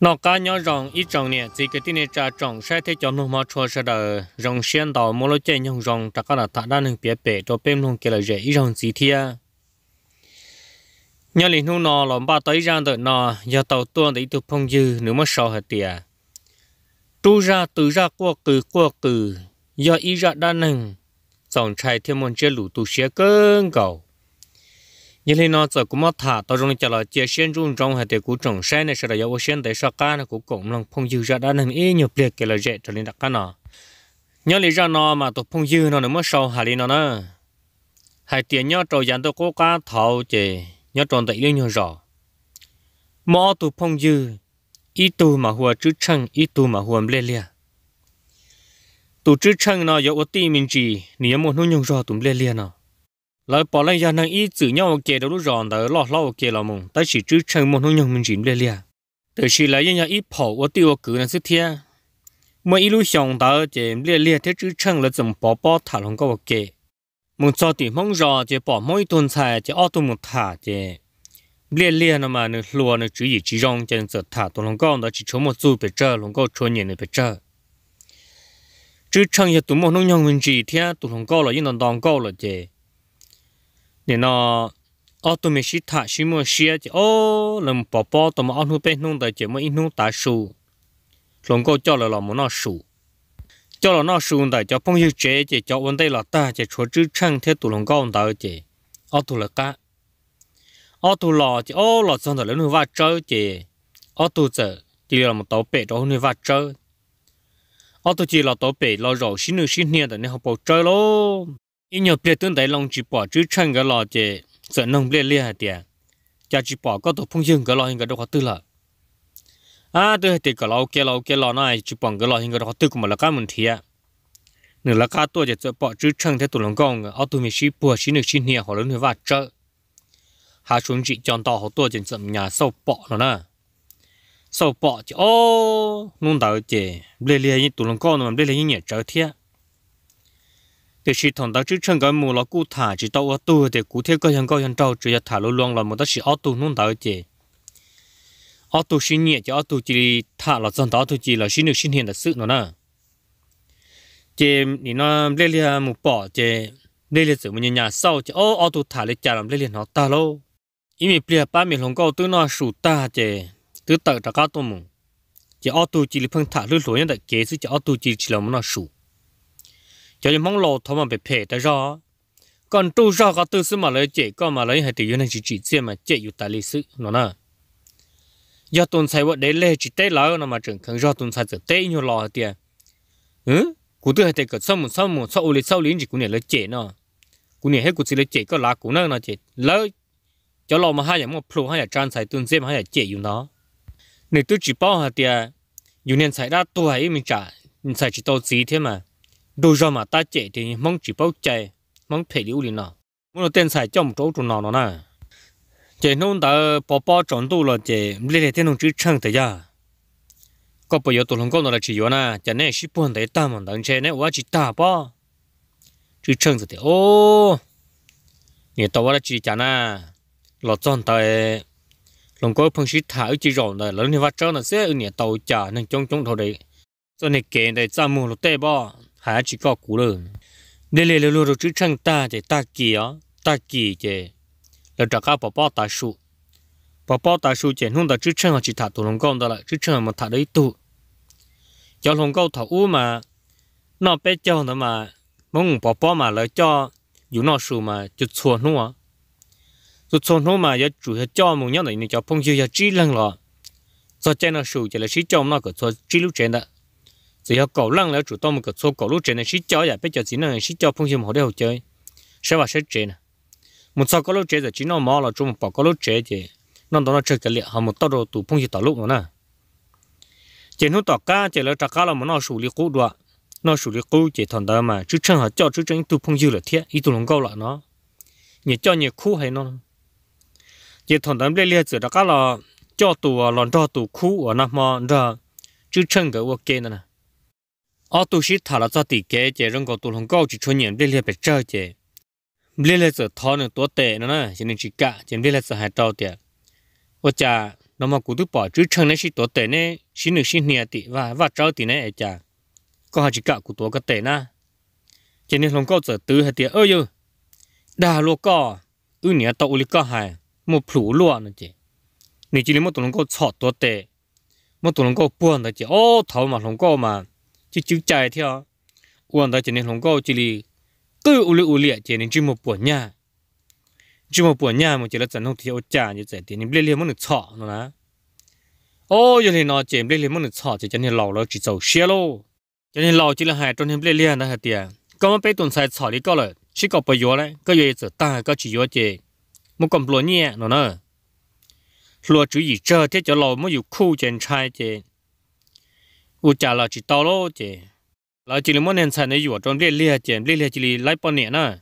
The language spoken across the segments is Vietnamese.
nó cá nhỏ rồng ít trồng nè chỉ cái tin trà trồng sai thế cho nó mà cho sẽ đỡ rồng xiên đào mua lô chơi nhung rồng ta có là thả đan hình bể bể cho bên luôn kia là dễ ít rồng gì thia nhà liền hôm nọ lòng ba tới ra đợi nọ giờ tàu tuôn để tụt phong dư nếu mà sợ hết tiệt tu ra từ ra qua từ qua từ giờ ít ra đan hình dòng trai thêm một chiếc lũ tu xe cơn cầu 因为呢，在古么塔到中讲了，接线中中还得古种山呢，是的，要我现在说干呢，古拱了碰油热，但能一牛别给了热，这里的干呢，鸟里热呢嘛都碰油呢，那么烧下里呢呢，还得鸟找人都国家淘这鸟种的一牛热，毛都碰油，一度嘛或支撑，一度嘛或烈烈。tổ chức chăng nó yếu ở tì mình chỉ nếu một nông nhung rõ tụm lên liền nó lại bỏ lên nhà nàng ý chữ nhau kề đâu lúc ròn tới lo lo kề là mùng tới chỉ chữ chân một nông nhân mình chìm lê lìa từ chỉ lấy nhà ý phổ ở tiêu cử nàng sức thia mà ý lúc xong tới chỉ lê lìa thế chữ chân là dùng bỏ bỏ thả lòng cái, kề mùng cho tỷ mong rò chỉ bỏ mỗi tuần xài chỉ ô tô một thả chỉ lê lìa nó mà nó lùa nó chữ gì chỉ rong trên sợ thả tuần lòng con đó chỉ chỗ một chút bị chờ lòng con chỗ nhìn này bị chờ chữ chân nhà tụi một nông nhân mình chỉ thia tuần lòng con là yên đòn đòn con là chỉ nên nó ở tụi mình xí thả xí mua xí chứ ô lần bỏ bỏ tụi mình ăn hút bên nung tới chỉ mới nung tá sù lòng cô cho là lòng muốn nó sù cho là nó sù tới cho phong hiệu chế chỉ cho vấn đề là ta chỉ chúa chữ chăng thế tụi lòng cô tới chỉ ở tụi là cá ở tụi lò chỉ ô lò xong rồi lấy nuôi vắt chơi chỉ ở tụi giờ chỉ là một tàu bể đó nuôi vắt chơi ở tụi chỉ là tàu bể lo rồi xí nuôi xí nia tới nên học bầu chơi luôn ít nhiều biết tương đại lòng chỉ bỏ chữ chân cái lò chè sợ nông lê lê hạt tiền cha chỉ bỏ có tổ phong dương cái lò hình cái đó khó tư là à tôi thì cái lò kia lò kia lò này chỉ bỏ cái lò hình cái đó khó tư cũng mà là cái mình thiệt nửa là cá tôi chỉ bỏ chữ chân thế tụi lòng công ao tụi mình chỉ bỏ chỉ nước chỉ nhiều họ lớn người vặt chợ hà xuống chỉ chọn tàu họ tôi chỉ sợ nhà sâu bỏ nó nè sâu bỏ chỉ ô nông đầu chỉ lê lê như tụi lòng công nó lê lê như nhẹ chợ thiệt thì chỉ thằng đó chứ chẳng cái mù là cụ thả chỉ tao ở tu thì cụ cái hàng cái hàng trâu chỉ là thả lô loang là một đó chỉ ở tu nông tạo chứ ở tu xin nhẹ chứ ở tu chỉ thả là dân đó chỉ là xin được xin hiện là sự nè chứ thì nó lấy lấy một bỏ chứ lấy lấy sự mình nhà sau chứ ở ở tu thả lấy chả làm lấy lấy nó ta lâu ý mình bịa ba mình không có tu nó sụt ta chứ tu tự trả cá tu mù chứ ở chỉ là phân thả lối lối như thế kế chứ ở chỉ chỉ là nó sụt cho nên mong lo thôi mà bị phê ta rõ còn tu rõ có tư sư mà lấy chế còn mà lấy hay tự nhiên chỉ chỉ riêng mà chế อยู่ tại lý sử nó ừ? nè do tuần sai vật để lấy chỉ tay lỡ nó mà trưởng kháng do tuần sai giờ tế nhiều lò tiền ừ cụ tư hay tế cỡ sau một sau một sau lịch sau lính chỉ cụ này lấy chế nó cụ này hết cụ chỉ lấy chế có lá cụ nó nó chế lỡ cho lo mà hai nhà một plu hai nhà trang sai tuần riêng hai nhà chế อยู่ nó Này tôi chỉ bảo hạt tiền dù nên sai ra tôi hay mình trả sai chỉ tao gì thế mà đồ ra mà ta chạy thì mong chỉ bao chạy mong thể liu đi nào muốn là tiền xài trong chỗ chỗ nào đó nè chạy nông ta bỏ bỏ tròn đồ là chạy lấy để tiền nông chữ chăng thế ya có bây giờ tụi lòng có nó là chỉ yếu nè chạy nè ship buôn đấy ta mà đang chạy nên quá chỉ ta bỏ chữ chăng thế ô nhà tao là chỉ chạy nè lọt tròn tới lòng có phong sĩ thả chỉ rộng rồi lớn như vắt trơn là sẽ nhà tàu chả nên trong trong thôi đấy cho nên kể để ra mua lột tê bỏ hà chỉ có cú lơ để lê lô lô chữ chăng ta để ta kỳ á ta kỳ để là trả cá bỏ bỏ ta sụ bỏ bỏ ta sụ để nung ta chữ chăng chỉ thả tụ lồng con đó là chữ chăng mà thả đấy tụ cho lồng câu thảo u mà nó bé cho nó mà mong bỏ bỏ mà lại cho dù nó sụ mà chút xuân nữa chút xuân nữa mà giờ chủ hết cho mong nhớ này cho phong dư giờ chỉ lăng rồi, cho trên nó sụ chỉ là sĩ trong nó có cho chỉ lúc trên đó rồi họ lăng là chủ tôm cái số cầu lúc trên này xí cho vậy bây giờ chỉ năng xí cho phong hiểm họ để họ chơi sẽ vào sẽ chơi nè một sau có lúc chơi chỉ nó mò là chúng bảo có lúc chơi thì nó đó nó chơi cái liệt họ một tao đồ tụ phong hiểm tao lúc mà nè chỉ nó tao cá chỉ là tao cá là mà nó sủ liệt cũ đoạn nó sủ liệt cũ chỉ thằng đó mà chứ chân họ cho chứ chân tụ phong hiểm là thiệt ít tụ lòng câu lại nó nhỉ cho nhỉ hay nó chỉ thằng đó lấy liệt giờ tao cá là cho tụ lòn cho tụ khu ở nam mò ra chứ chân cái ok nè ở sĩ thà là cho tỷ kế chế rong có tu lòng cho nhận để liên bề chơi chế liên là giờ thọ nữa tệ nữa cho nên chỉ cả cho nên là giờ hai trâu tiền và cha nó mà cũng tự bỏ chứ chẳng nên chỉ tuổi tệ nè chỉ nữa chỉ nhẹ tỷ và và trâu tỷ nè cha có hai chỉ cả của tuổi cái tệ na cho nên lòng cao giờ tứ hai tiền ơi yêu lúa cỏ ư nhẹ tàu lì cỏ hai một phủ lúa nữa chế nên chỉ là một tu lòng cao tệ một tu lòng cao buồn đó chế thầu mà lòng cao mà chỉ chú chạy theo uổng ta chỉ nên không có chỉ li cứ u lì u lì chỉ nên chỉ một buổi nhà chỉ một buổi nhà mà chỉ là chẳng không thiếu trả như thế thì nên lấy liền món được chọ nữa nè ô giờ thì nói chỉ lấy liền món được chọ chỉ cho nên lâu lâu chỉ giàu xe lô cho nên lâu chỉ là hai trong thêm lấy liền đó hạt tiền có mà bé tuần sai chọ đi có rồi chỉ có bao nhiêu đấy có gì giờ ta có chỉ vô chỉ một con lúa nhẹ nữa nè lúa chủ gì chơi thế cho lâu mới dùng khu chèn trai chèn u trả là chỉ tao lô chị là chỉ là món hàng sản này vừa trong liên liên chị liên liên chỉ lấy bao nhiêu na.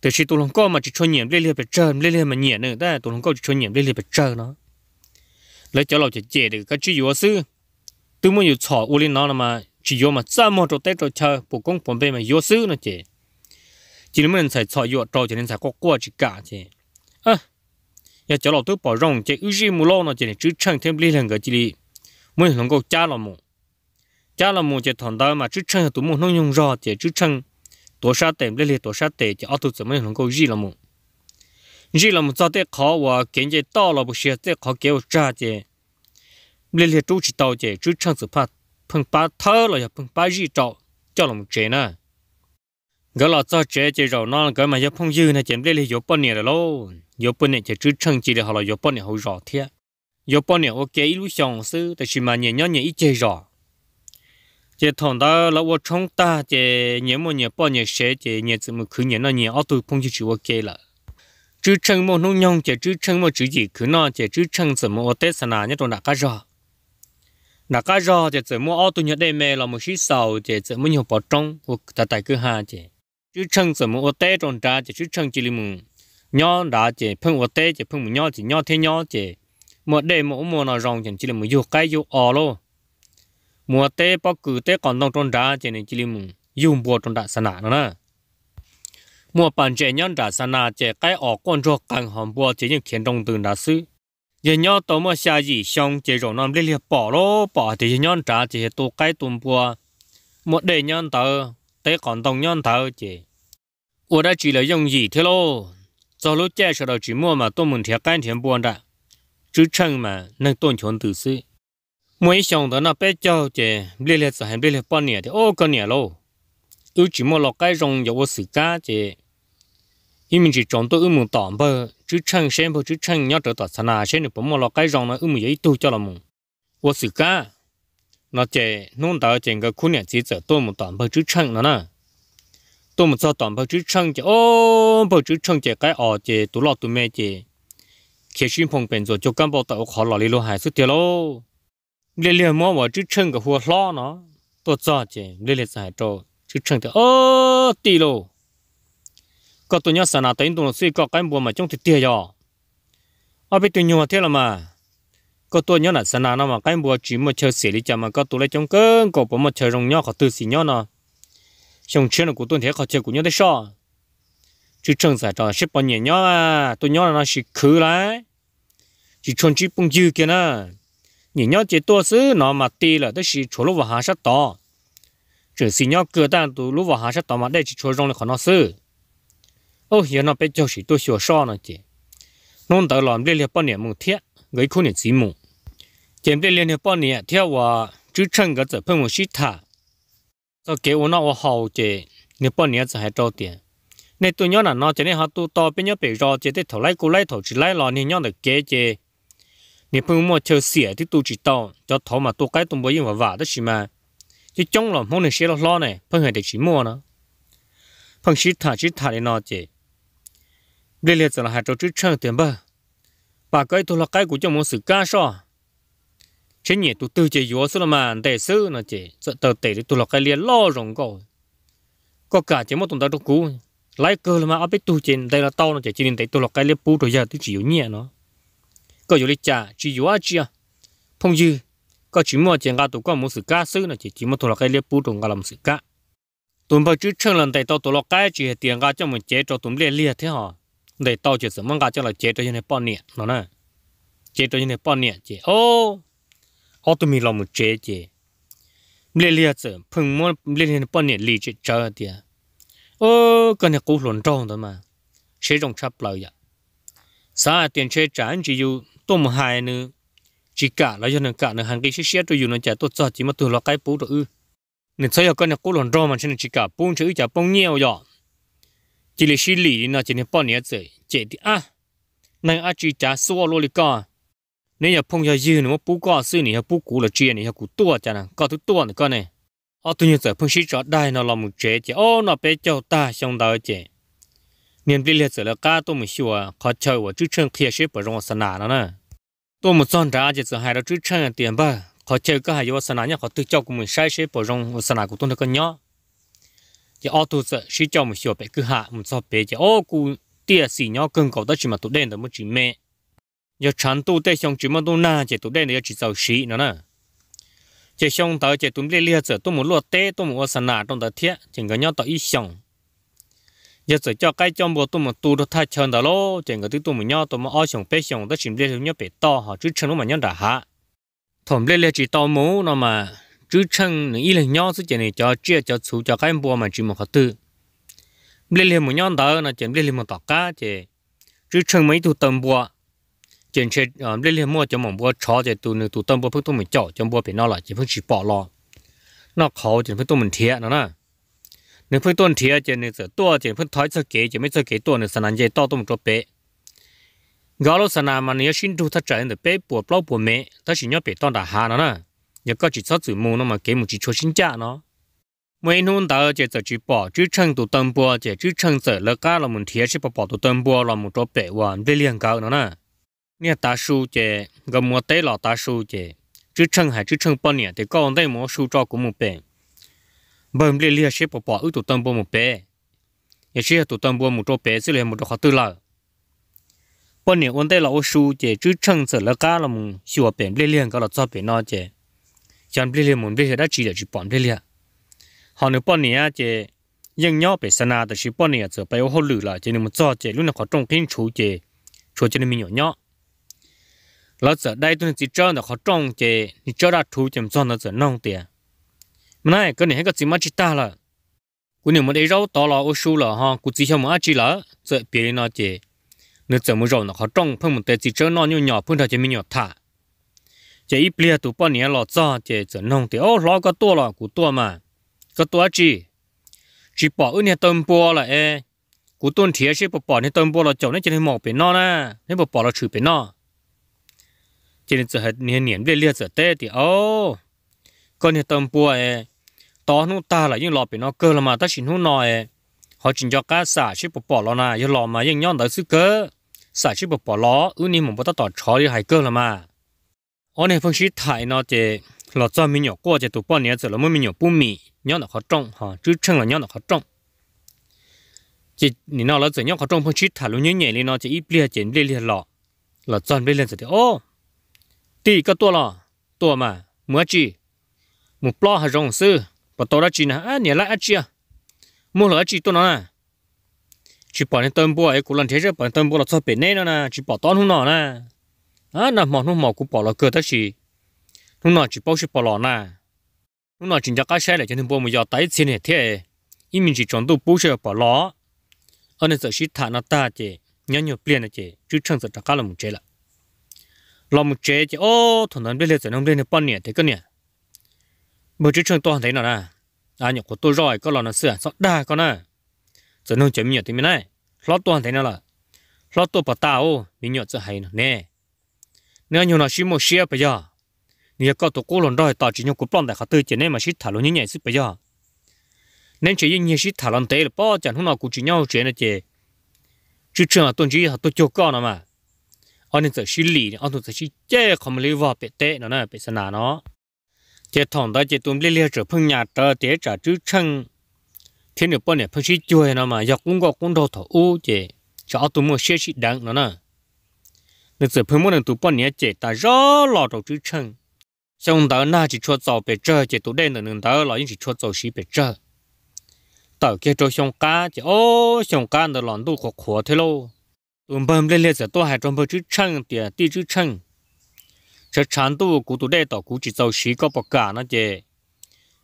từ khi tụi lòng co mà chỉ cho nhiệm liên liên bị trơ liên liên mà nhẹ nữa ta tụi lòng co chỉ cho nhiệm liên liên bị trơ nó lấy cháu lão chỉ chị được cái chỉ vừa sư tôi muốn vừa chọn u liên nó là mà chỉ vừa mà ra một chỗ tết rồi chờ bộ công phòng bên mà vừa sư nữa chị chỉ là món hàng sản chọn vừa trâu chỉ nên sản có qua chỉ cả chị à giờ cháu lão tôi bỏ rong chị ưu gì mù lo nó chỉ là chứ chẳng thêm liên liên cái chỉ mới lòng co cha là mù cha là một cái thằng đó mà trước chân tụi mình nó nhung rõ thì trước chân tổ sa tệ lên lên tổ sa tệ thì auto tụi mình có gì là một gì là một cho tệ khó và kiến chế to là một xe tệ khó kéo cha thì lên lên chỉ tàu thì trước chân sự phát phun ba thơ là phun gì trọ cho là một nè gỡ là cho chế chế rồi nó gỡ mà giờ phong dư này chém lên lên yếu bao rồi lô yếu bao nhiêu thì trước chỉ để họ là yếu bao nhiêu hậu rõ thiệt yếu bao nhiêu ok illusion sư tại vì mà nhẹ nhõm ít chế chế thằng đó là vợ chồng ta chế nhà một nhà bao nhà xe chế nhà từ một khứ nhà nó nhà ở tuổi phong chỉ chịu ok là chữ chân một nông nhông chế chữ chân một chữ gì khứ nó chế chữ chân từ một tết sản nhất rồi đã cá rò đã cá chế từ một ở tuổi nhà đây mẹ là một sĩ sầu chế từ một nhà bao trong hoặc ta tại cứ hà chế chữ chân từ một tết tròn ra chế chữ chân chỉ limu nhỏ đã chế phong một tết chế phong một nhỏ chỉ nhỏ thế nhỏ chế một đây một mùa nào rong chế chỉ là một vô cái vô ở luôn mua té, bao cử té còn nông trôn đá trên này chỉ lim dùng bùa trôn đá sanh nữa nè mùa bàn chế nhân đá sanh chế cái ở quan cho càng hòm bùa chế những khiến trung đường đá sư giờ nhau tổ mà xa gì xong chế rồi nằm liên liên bỏ lô bỏ thì nhân đá chế tổ cái tuần bùa một đề nhau tờ té còn tông nhau tờ chế ở đây chỉ là dùng gì thế lo? do lúc chế sau đó chỉ mua mà tôi muốn thiệt cái tiền buồn đã chứ chẳng mà nâng tôn chuẩn từ xưa mỗi sáng đó nó bé cháu chị bê lê sợ hẹn bê lê bao nhiêu thì ô cái nhiêu lô ở chỉ mua lọ cái rong dầu sự cá chị ý mình chỉ chọn tôi ưu muốn tỏm bơ chứ chăng xem bơ chứ chăng nhớ trở tọt sana à xem được bấm mua lọ cái rong nó ưu muốn giấy tu cho là mùng ô sự cá nó chị nôn tao chị cái khu nhà chỉ sợ tôi muốn tỏm bơ chứ chăng nó nè tôi muốn cho tỏm bơ chứ chăng chị ô bơ chứ chăng chị cái ở chị tụ lọ tụ mấy chị khi xin phong bền rồi cho cán bộ tàu khó lọ đi lô hải xuất tiền lô lê lê mua mà chứ chân cái hùa lo nó tôi cho chị lê lê giải trâu chứ chân thì ơ tì lô có tôi nhớ sản nào tới tôi suy có cái buồn mà trong thì tiền rồi ở bên tôi nhiều thế là mà có tôi nhớ là sản nào mà cái buồn chỉ mà chơi xỉ đi chơi mà có tôi lấy trong cơn cổ bấm mà chơi rồng nhau khó từ xỉ nhau nó xong chuyện của tôi thế khó chơi của nhau thế sao chứ chân giải trâu ship bao nhiêu nhau à tôi nhớ là nó chỉ khứ lại chỉ chọn chỉ bung dư kia nè nhìn chỉ tua xứ nó mà tì là tới chỉ chỗ lúc vào hạ sát to chỉ xì nhau cửa tan tụ lúc vào hạ sát to mà đây chỉ chỗ rong là khó nó xứ ô hiện nó bây giờ chỉ tua sửa nó chỉ nôn tới làm liên hiệp bao nhiêu mùng thiết gây khôn nhiệt gì mùng chém liên liên hiệp bao nhiêu theo và cái chữ phân một sĩ thả sau kế u nó hậu chỉ nhiệp bao nhiêu chữ hai trâu tiền tôi nhớ là chỉ nên họ tu to bên nhớ bể chỉ để thầu lấy cú lấy thầu chỉ lấy lò nên nhớ chỉ 你朋友么就写的都知道，叫头嘛多该东北人话话的是嘛？这种了可能写了老呢，碰还得寂寞呢。碰是他是他的那姐，你列子了还找职场点吧？把该多了该股就没事干啥。这年都都解约死了嘛，得手那姐，这都得的多了该连老容高，个家节目懂得都股，来个了嘛，阿被都见得了到那姐，今天得多了该连补着一下都只有年了。có dù lý trả chỉ dù ai chia phong dư có chỉ mua tiền gà tụ có một sự ca sư là chỉ chỉ mua thua là cái liệp bút đồng gà làm sự ca, tụm bao chữ chân lần đầy tao tụ là cái chỉ tiền ga cho mình chế cho tụm liệt liệt thế hả đầy tao chỉ sớm mang gà cho là chế cho như này bao nhiêu nó nè chế cho như này bao nhiêu chế ô ô tụi mình làm một chế chế liệt liệt sớm phun mua liệt liệt bao nhiêu liệt chế chờ tiền ô cái này cũng luận trong đó mà chế trong chấp lời vậy sao tiền chế trả chỉ dù tôm hài nữa chỉ cả là cho nên cả hàng cái xí xí tôi dùng nó chả tốt cho chỉ mà tôi lo cái bố rồi ư nên sau cái này cố lần rồi mà cho nên chỉ cả bún chữ chả bún nhiều chỉ là xí lì nó chỉ nên bao nhiêu rồi chỉ thì à nên à chỉ chả xua lô đi cả nếu nhà phong nhà dư nó bú cỏ xí này bú củ là chuyện này bú tua chả nè có thứ tua nữa này ở tôi nhớ phong xí chả đai nó làm một chế chỉ ô nó bé cho ta xong đời chế 年底了走了噶多么小啊，可瞧我支撑开始不让我是哪了呢？多么挣扎就是还要支撑点吧，可瞧个还要是哪样可对照顾们晒晒不让我是哪个东那个鸟？这二头子睡觉么小白个哈，么早白这二姑爹是鸟更高的什么都练的么真美，要长度带上这么多难这都练的要制造谁了呢？这想到这东的列子多么落地多么我是哪种的天，整个鸟到一想。giờ chỉ cho cái trong bộ tụm mình được thay chân đó lo chẳng cái tụi mình nhau tụm ao sông bể sông, sống đó chìm lên nhau bể to họ chứ chân nó mà nhau đã hạ thầm lên lên chỉ to mũ nó mà chứ chân những ý là nhau chứ chẳng này cho chia cho chú cho cái bộ mà chỉ một cái tư lên lên một nhau đó là chỉ lên lên một tọt cá chứ chứ chân mấy tụi tầm bộ chẳng chơi lên lên một trong một bộ chó chứ tụi nữa tụi tầm bộ phước tụm mình chọn cho bộ bị nó là chỉ phước chỉ bỏ lo nó khó chỉ phước tụm mình thiệt nó nè nếu phải tuân thiệt chứ nếu tua chứ phải thoái cho kế chứ mới cho kế tua nếu sản năng to tôm cho bé gạo mà nếu xin thu thắt trái nếu bé bùa bao bùa mẹ ta chỉ nhớ bé đã hà nó nè nhớ có chỉ sót chữ mù mà kế chỉ cho xin cha nó mấy hôm đó chứ chỉ bỏ chứ chân tụ tâm bùa chứ chứ chân sợ lơ cá là mình bỏ bỏ tụ tâm bùa là cho bé hoàn để liền gạo nó nè nè ta su chứ gầm mua tế là ta su chứ chứ chân hay chứ chân bao nhiêu thì có ông đây mua su cho cũng một bơm lia lia xếp bỏ bỏ ưu tụ tâm bơm một bé nhà xếp tụ tâm bơm một chỗ bé xí lên một chỗ khó tư lợi bọn này ôn tay là ô su chế chứ chân sợ là cá là mùng xua bèn lia lia cái là cho bèn nó chế chẳng lia lia mùng lia đã chỉ là chỉ bọn lia lia họ nếu bọn này chế nhưng nhau bè sana thì chỉ bọn này giờ bây ô hồ lử là chế nên một cho chế lúc nào có trong kinh chú chế chú chế nên mình nhỏ nhỏ lão giờ đây tôi chỉ cho là khó trong chế thì cho ra chú chế cho nó giờ nông tiền mà này cái này cái gì mà chỉ ta là cái này mà để rau to là ô số là ha cái chỉ hiểu mà chỉ là sợ bị nó chỉ nếu giờ mới rau nó khó trồng, phân một tết chỉ chơi nó nhiều nhỏ phân thật chỉ mình nhỏ thả chỉ ít bia tụ bao nhiêu lọ cho chỉ giờ nông thì ô lo cái tua là cái tua mà cái tua chỉ chỉ bỏ ở nhà tôm bò là e cái tuân thiệt chứ bỏ bỏ nhà tôm bò là cho nó chỉ thấy mọc bị nó nè nếu bỏ bỏ là chửi bị nó chỉ nên giờ hết niên niên về liệt giờ tết thì ô con nhà tôm bò e đó nó ta là những lò bị nó cơ là mà ta chỉ nó nói họ chỉ cho cá xả chứ bỏ bỏ lò nà giờ lò mà những nhon tới sức cơ xả chứ bỏ bỏ lò ư ni bắt tao chó đi hay cơ là mà ở này phân 析 thải nó thì lò cho mình nhỏ qua thì tụ bao nhiêu rồi mới mình bún mì nhon là khó trông hả chứ chân là nhon là khó trông chỉ 你那老子要考中分去谈论年年龄呢，就一边见边练了，老转边练着的哦。第一个多了，多嘛，么子，么不还容易。bà tôi đã chỉ nè à nhà lại à chia mua là chỉ tôi nói nè chỉ bỏ nên tôm bùa ấy cũng lần thế chứ bỏ tôm bùa là sao này nè nè chỉ bảo to không nọ nè à nè mỏ không mỏ cũng bảo là cơ tất chỉ không nọ chỉ bảo chỉ bảo lọ nè không nọ chỉ cho cái xe này, cho nên bùa mà giờ tới xin này thế ít mình chỉ chọn tu bù xe bỏ lọ ở nên sợ shít thả nó ta chị nhớ nhớ liền là chị chứ chẳng sợ trả cái là một chế là làm một chế chị ô thằng นั้น biết liền sợ nó biết nó bận nhỉ thế cái nhỉ một chút trường toàn thấy nó nè anh à, nhục của tôi rồi có lò nó sửa sọt đa con nè giờ nông chấm nhiều thì mới này lót toàn thấy nó là lót tôi bảo tao mình nhọt sẽ hay nó nè nếu như nó chỉ một xe bây giờ nếu có tổ cố lần rồi tao chỉ nhau của bọn đại khát tư chỉ nên mà chỉ thả lỏng như nhảy sức bây giờ nên chỉ như chỉ thả lỏng tế là bao chẳng hôm nào cũng chỉ nhau chuyện là chỉ chứ trường là tôi chỉ là tôi chịu con mà anh nên sẽ xử lý anh tôi sẽ chỉ chế không lấy vào bể tệ nó nè bể nà nó chế thằng đó chế tụm lê lê trở phong nhà tờ chế trả chữ chân thế nữa bọn này phong sĩ chơi nó mà dọc cũng có cũng đồ thổ u chế cho tụm một xe sĩ đặng nó nè nên sự phong một lần tụm bao nhiêu chế ta rõ lò đồ chữ chân xong đó na chỉ cho tàu bể chơi chế tụm đây là nương đó là chỉ cho tàu sĩ bể chơi tàu kia cho xong cá chế ô xong cá nó lòn đủ khó khó thế lô, tụm bơm lê lê sẽ tôi hay trong bơ chữ chân tiền ti chữ chân sẽ chăn tu cụ tụ đây tỏ cụ chỉ giàu xí có bọc cả nó chè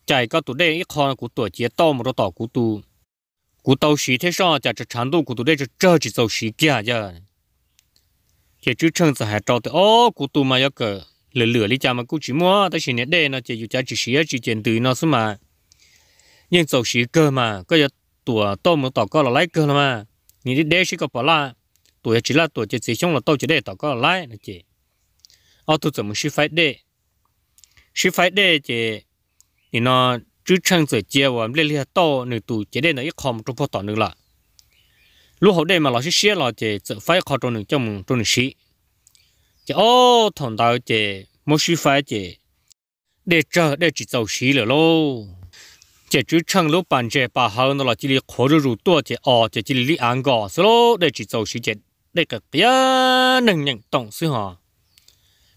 chạy cái tụ đây ít con cụ tuổi chế to mà tỏ cụ tụ cụ tàu xí thế sao chả sẽ chán tu cụ tụ đây cho chơi chỉ giàu xí kia giờ chế chú chân sẽ hại trâu thì ô cụ tụ mà yêu cờ lửa lửa lý cha mà cụ chỉ mua ta chỉ nét đây nó chè dù cha chỉ xí chỉ tiền từ nó xí mà nhưng giàu xí cơ mà cái giờ tuổi to mà tỏ có là lấy cơ mà nhìn đi đây có bỏ la tuổi chỉ là tuổi chỉ xí là tàu chỉ đây tỏ có là lấy nó ở tụ chúng sư phải để sư phải thì thì nó chứ chẳng rồi chia và lấy lấy to nữa tụ chỉ để nó không trong phố nữa là lúc hậu đây mà lão sư xé là thì tự phải khó trong những trong trong những sĩ thì ô thằng tao thì mỗi sư thì để chờ để chỉ tàu sĩ rồi chỉ chú chẳng lúc bàn chế bà hậu nó là chỉ lý khó rồi rủ thì ở thì chỉ lý ăn gò số để chỉ tàu sĩ thì để cái kia nâng nhận tổng sư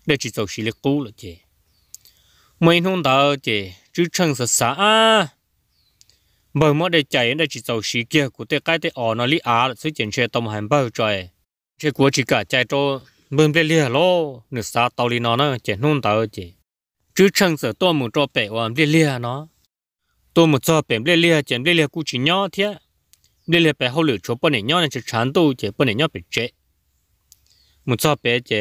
để chỉ tàu xí lệ cũ là chị mình hôm đó chị chứ chẳng sợ xã bởi mỗi để chạy để chỉ tàu xí kia của tôi cái tôi ở nó lý á là sự chuyện xe tông hành bao trời xe của chỉ cả chạy cho bơm lên lìa lô nửa xa tàu lý nó nó chị hôm đó chị chứ chẳng sợ tôi muốn cho bể vào lên lìa nó tôi muốn cho bể lên lìa chị lên lìa cũng chỉ nhỏ thế lên lìa bể hậu lửa chỗ bên này nhỏ này chỉ chán tu chị bên này nhỏ bị chết muốn cho bể chị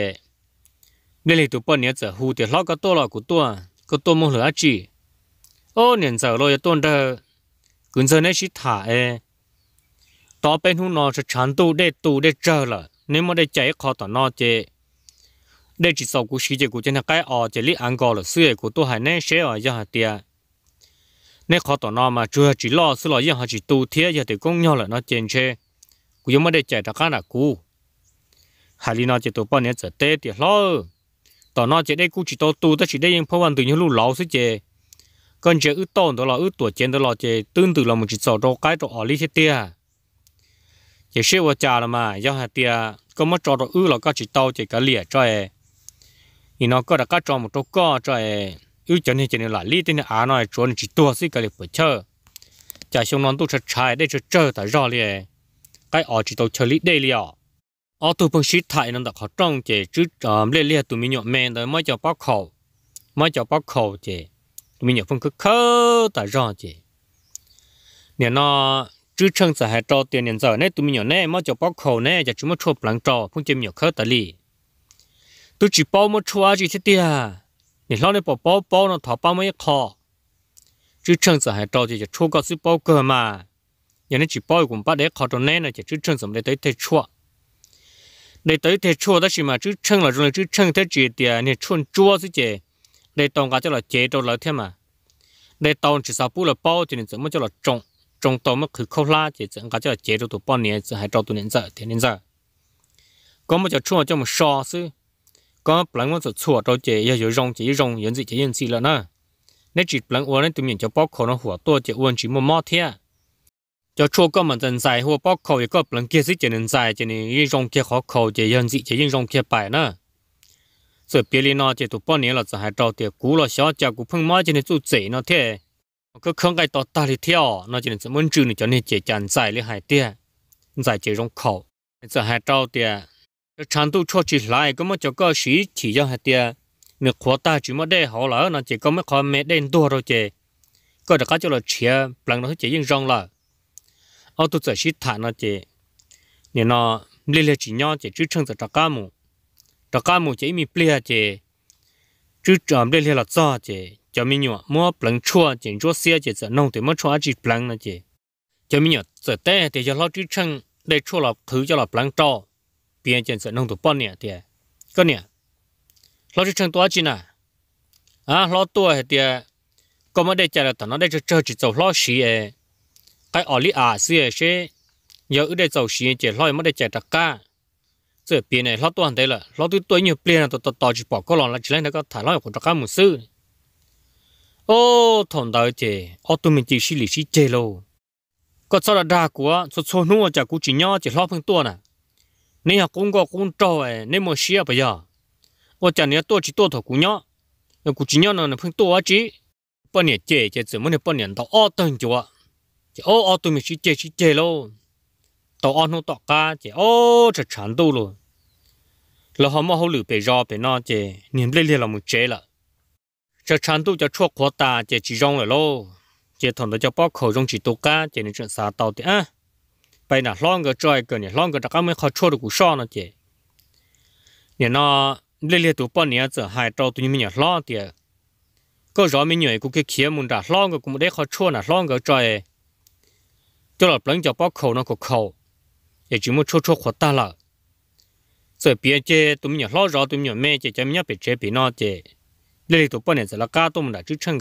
nên là tụi bọn nhớ giờ hú thì lo cái to là của tôi cái tôi mua lửa chỉ ô nên giờ lo cái tôi đó cũng giờ này chỉ thả e đó bên hông nó sẽ chán tu để tu để chờ là nên mà để chạy khó tao nó chơi, để chỉ sau cú sĩ chế cú trên cái ở chế lý ăn gò là suy của tôi hay nên sẽ ở giờ hạt tiệt nên khó tao nó mà chưa chỉ lo xí lo giờ chỉ tu thiệt giờ thì cũng nhau là nó chèn chê cú giống mà để chạy thằng cái là cú hay là nó chỉ tụi bọn nhớ giờ té thì lo tỏ nó chỉ đây cũng chỉ to tu ta chỉ đây những phong văn từ những lúc lão xí chè còn chè ước tòn đó là ước tuổi chén đó là chè tương tự là một chỉ sò đồ cái đồ ở lý thế tia chè xíu vào trà là mà do hạt tia có mất trò đồ ước là các chỉ to, chè cả lìa cho e thì nó có đã cắt trò một chỗ co cho e ước chén thì chè này là lý thế này à nói trốn chỉ tua xí cái lìa phải chơi chả xong nó tu chặt chai để cho chơi tại rõ liền, cái ở chỉ tao chơi lý đây liền ở tụ phong sĩ thải nó đã khó trong chế chứ trộm lê lê tụi mình nhộn men đó mới cho bóc khẩu mới cho bác khẩu chế tụi mình nhộn phong cứ khơ ta rõ chế nè nó chứ chân sợ hai trâu tiền nhân giờ nè tụi mình nhộn nè mới cho bóc khẩu nè cho chúng mới chụp lăng trâu phong chim nhộn khơ tại lì tụi chỉ bao mới chua chỉ thế tia nè lo nè bỏ bao bao nó thọ bao mới khó chứ chân sợ hai trâu thì cho chua có sự bao cơ mà nhà nó chỉ bao cũng bắt để khó trâu nè là chỉ chứ chân sợ để tới thế chua này tới thì chỗ đó chỉ mà chứ chân là chúng rồi chứ chân thế chỉ thì nè chuồn chua chứ chị để tông cá cho là chế đâu là thế mà để tông chỉ sao bù là bao thì nên mới cho là trồng trồng tông mà cứ khâu la chỉ chẳng cá cho là chế đâu tụ bao nè chỉ hai trâu tụ nè giờ thì nè giờ có một chỗ chua cho một sò chứ có plăng một chỗ chua đâu chỉ giờ giờ rong chỉ rong yên gì chỉ yên gì là nè nếu chỉ plăng uốn nên tụi mình cho bao khổ nó หัวตัว chị uốn chỉ một mót thế cho chua cơ mình dần dài hoặc bóc khẩu có lần kia xích chỉ nên dài chỉ nên yên rong kia khó khẩu chỉ yên dị chỉ yên rong kia bài nữa rồi bia li nó chỉ tụ bao nhiêu là giờ hai trâu tiệt cú là xó chả cú phong mai chỉ nên tụ chỉ nó thế cứ không cái tọt ta thì theo nó chỉ nên sự muốn trừ này cho nên chỉ chán dài lấy hai tia dài chỉ rong khẩu giờ hai trâu tiệt chăn tu cho chỉ lại có mất cho cơ sĩ chỉ cho hai tia nếu khó ta chỉ mất đây họ lỡ nó chỉ có mấy khó mẹ đen tua rồi chỉ có được cái chỗ là chia bằng nó chỉ yên rong là ở tu sửa shit thản nó chỉ nên nó lê lê chỉ nhau chỉ trước chân sửa trạc cá mù trạc cá mù chỉ mi plea chỉ trước chọn lê lê là do chỉ cho mi nhọ mua plăng chua chỉ chua xe chỉ sửa nông thì mua chua chỉ plăng nó chỉ cho mi nhọ sửa té thì cho lão trước chân để chua là thứ cho là plăng to biến chỉ sửa nông tụ bón nè thì cái nè lão trước chân tua chỉ nè à lo tua thì có mà để chạy là thằng nó để cho chơi chỉ tàu lão xí ấy tại ở lý à xưa xế, giờ ở đây giàu xí chỉ loi mất để chạy đặc ca giờ biển này lót toàn thế là lót tôi tôi nhiều biển là tôi tôi tôi chỉ bỏ có lòng là chỉ lấy nó có thả loi của đặc ca một sư ô thằng đời chế, ô tôi mình chỉ xí lý xí chê lô có sao là đa của số số ở chả cũng chỉ nhỏ chỉ lót phương tua nè nên học cũng có cũng trâu ấy à, nên một xí à bây giờ ở chả này tôi chỉ tôi thổ cũng nhỏ cũng chỉ nhỏ nó phương tua chỉ bao nhiêu chế chị chỉ muốn bao nhiêu tao ô tầng chúa chỉ ô ô tụi mình chỉ chơi chỉ chê lô tàu ô nó tọt ca chỉ ô chả chán đâu luôn là họ mà họ lử bể rò bể nọ chỉ niệm lê lê là một chế là chả chán đâu cho chuột khó ta chỉ chỉ rong rồi lô chỉ thằng đó cho bóc khẩu rong chỉ tụ ca chỉ nên chuyện xả tàu thì à bây nà lon cái chơi cái này lon cái đặc mới khó chua được cú sao nó chỉ nhà nó lê lê tụ bọn nhà giờ hai trâu tụi mình nhà lon thì có rõ mình nhảy cũng cái kia mình đã lon cái cũng để khó chua là lon cái chơi cho là lấn cho bóc khẩu nó của khẩu giờ chỉ muốn chốt chốt khó ta là rồi bia chê tụi mình lo rõ tụi mình mê chê cho mình bị chê bị nó chê lấy đi tụi bọn này là cá tụi mình đã chữ chân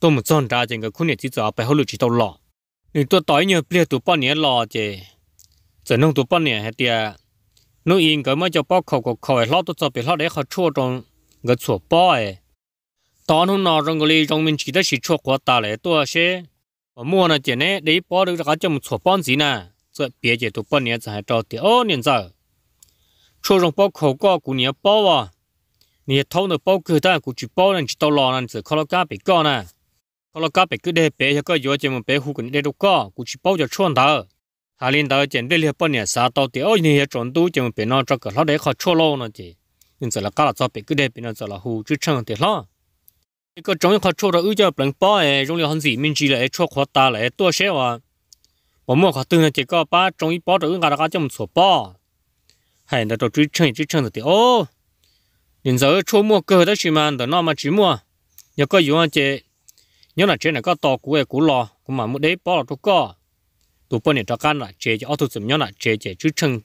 tụi mình chọn ra chừng cái khu này chỉ cho phải hỗ trợ chỉ tàu lọ nên tụi tối nhiều bia tụi bọn này lọ chê rồi nông tụi bọn này hay tiệt nó yên cái mới cho bóc khẩu của khẩu lo tụi cho bị lo để họ chua trong cái chuột bò ấy tao nó nói rằng cái trong mình chỉ đã chỉ chua quá ta lại tụi 我摸呢见呢，你包的这个叫么错帮子呢？这别解都半年子还招第二年子，初中包考过过年包啊，你偷呢包去的，过去包呢就到老呢，只靠了干别干呢，靠了干别个的别些个有节目别户个你都干，过去包就穿头。hà liên đó chuyện đây là bao nhiêu sao tao thì ôi nhiều trộn tu chuyện bên nó cho cái nó để khó chua lâu nó chứ nhưng giờ là cái là cho bị cứ để bên nó giờ là hù chứ chẳng thì lo 个中考出了又叫本包诶，容量很细，面积嘞，出考大嘞，多少啊？我们考等了结果把中一包的俺那个叫么错包，还那都追称追称的的哦。人早出没过的是嘛，的那么寂寞，要个有啊这，你那这那个稻谷诶谷老，我们没得包了多个，多半年这干了，这就奥头怎么样了？这这追称，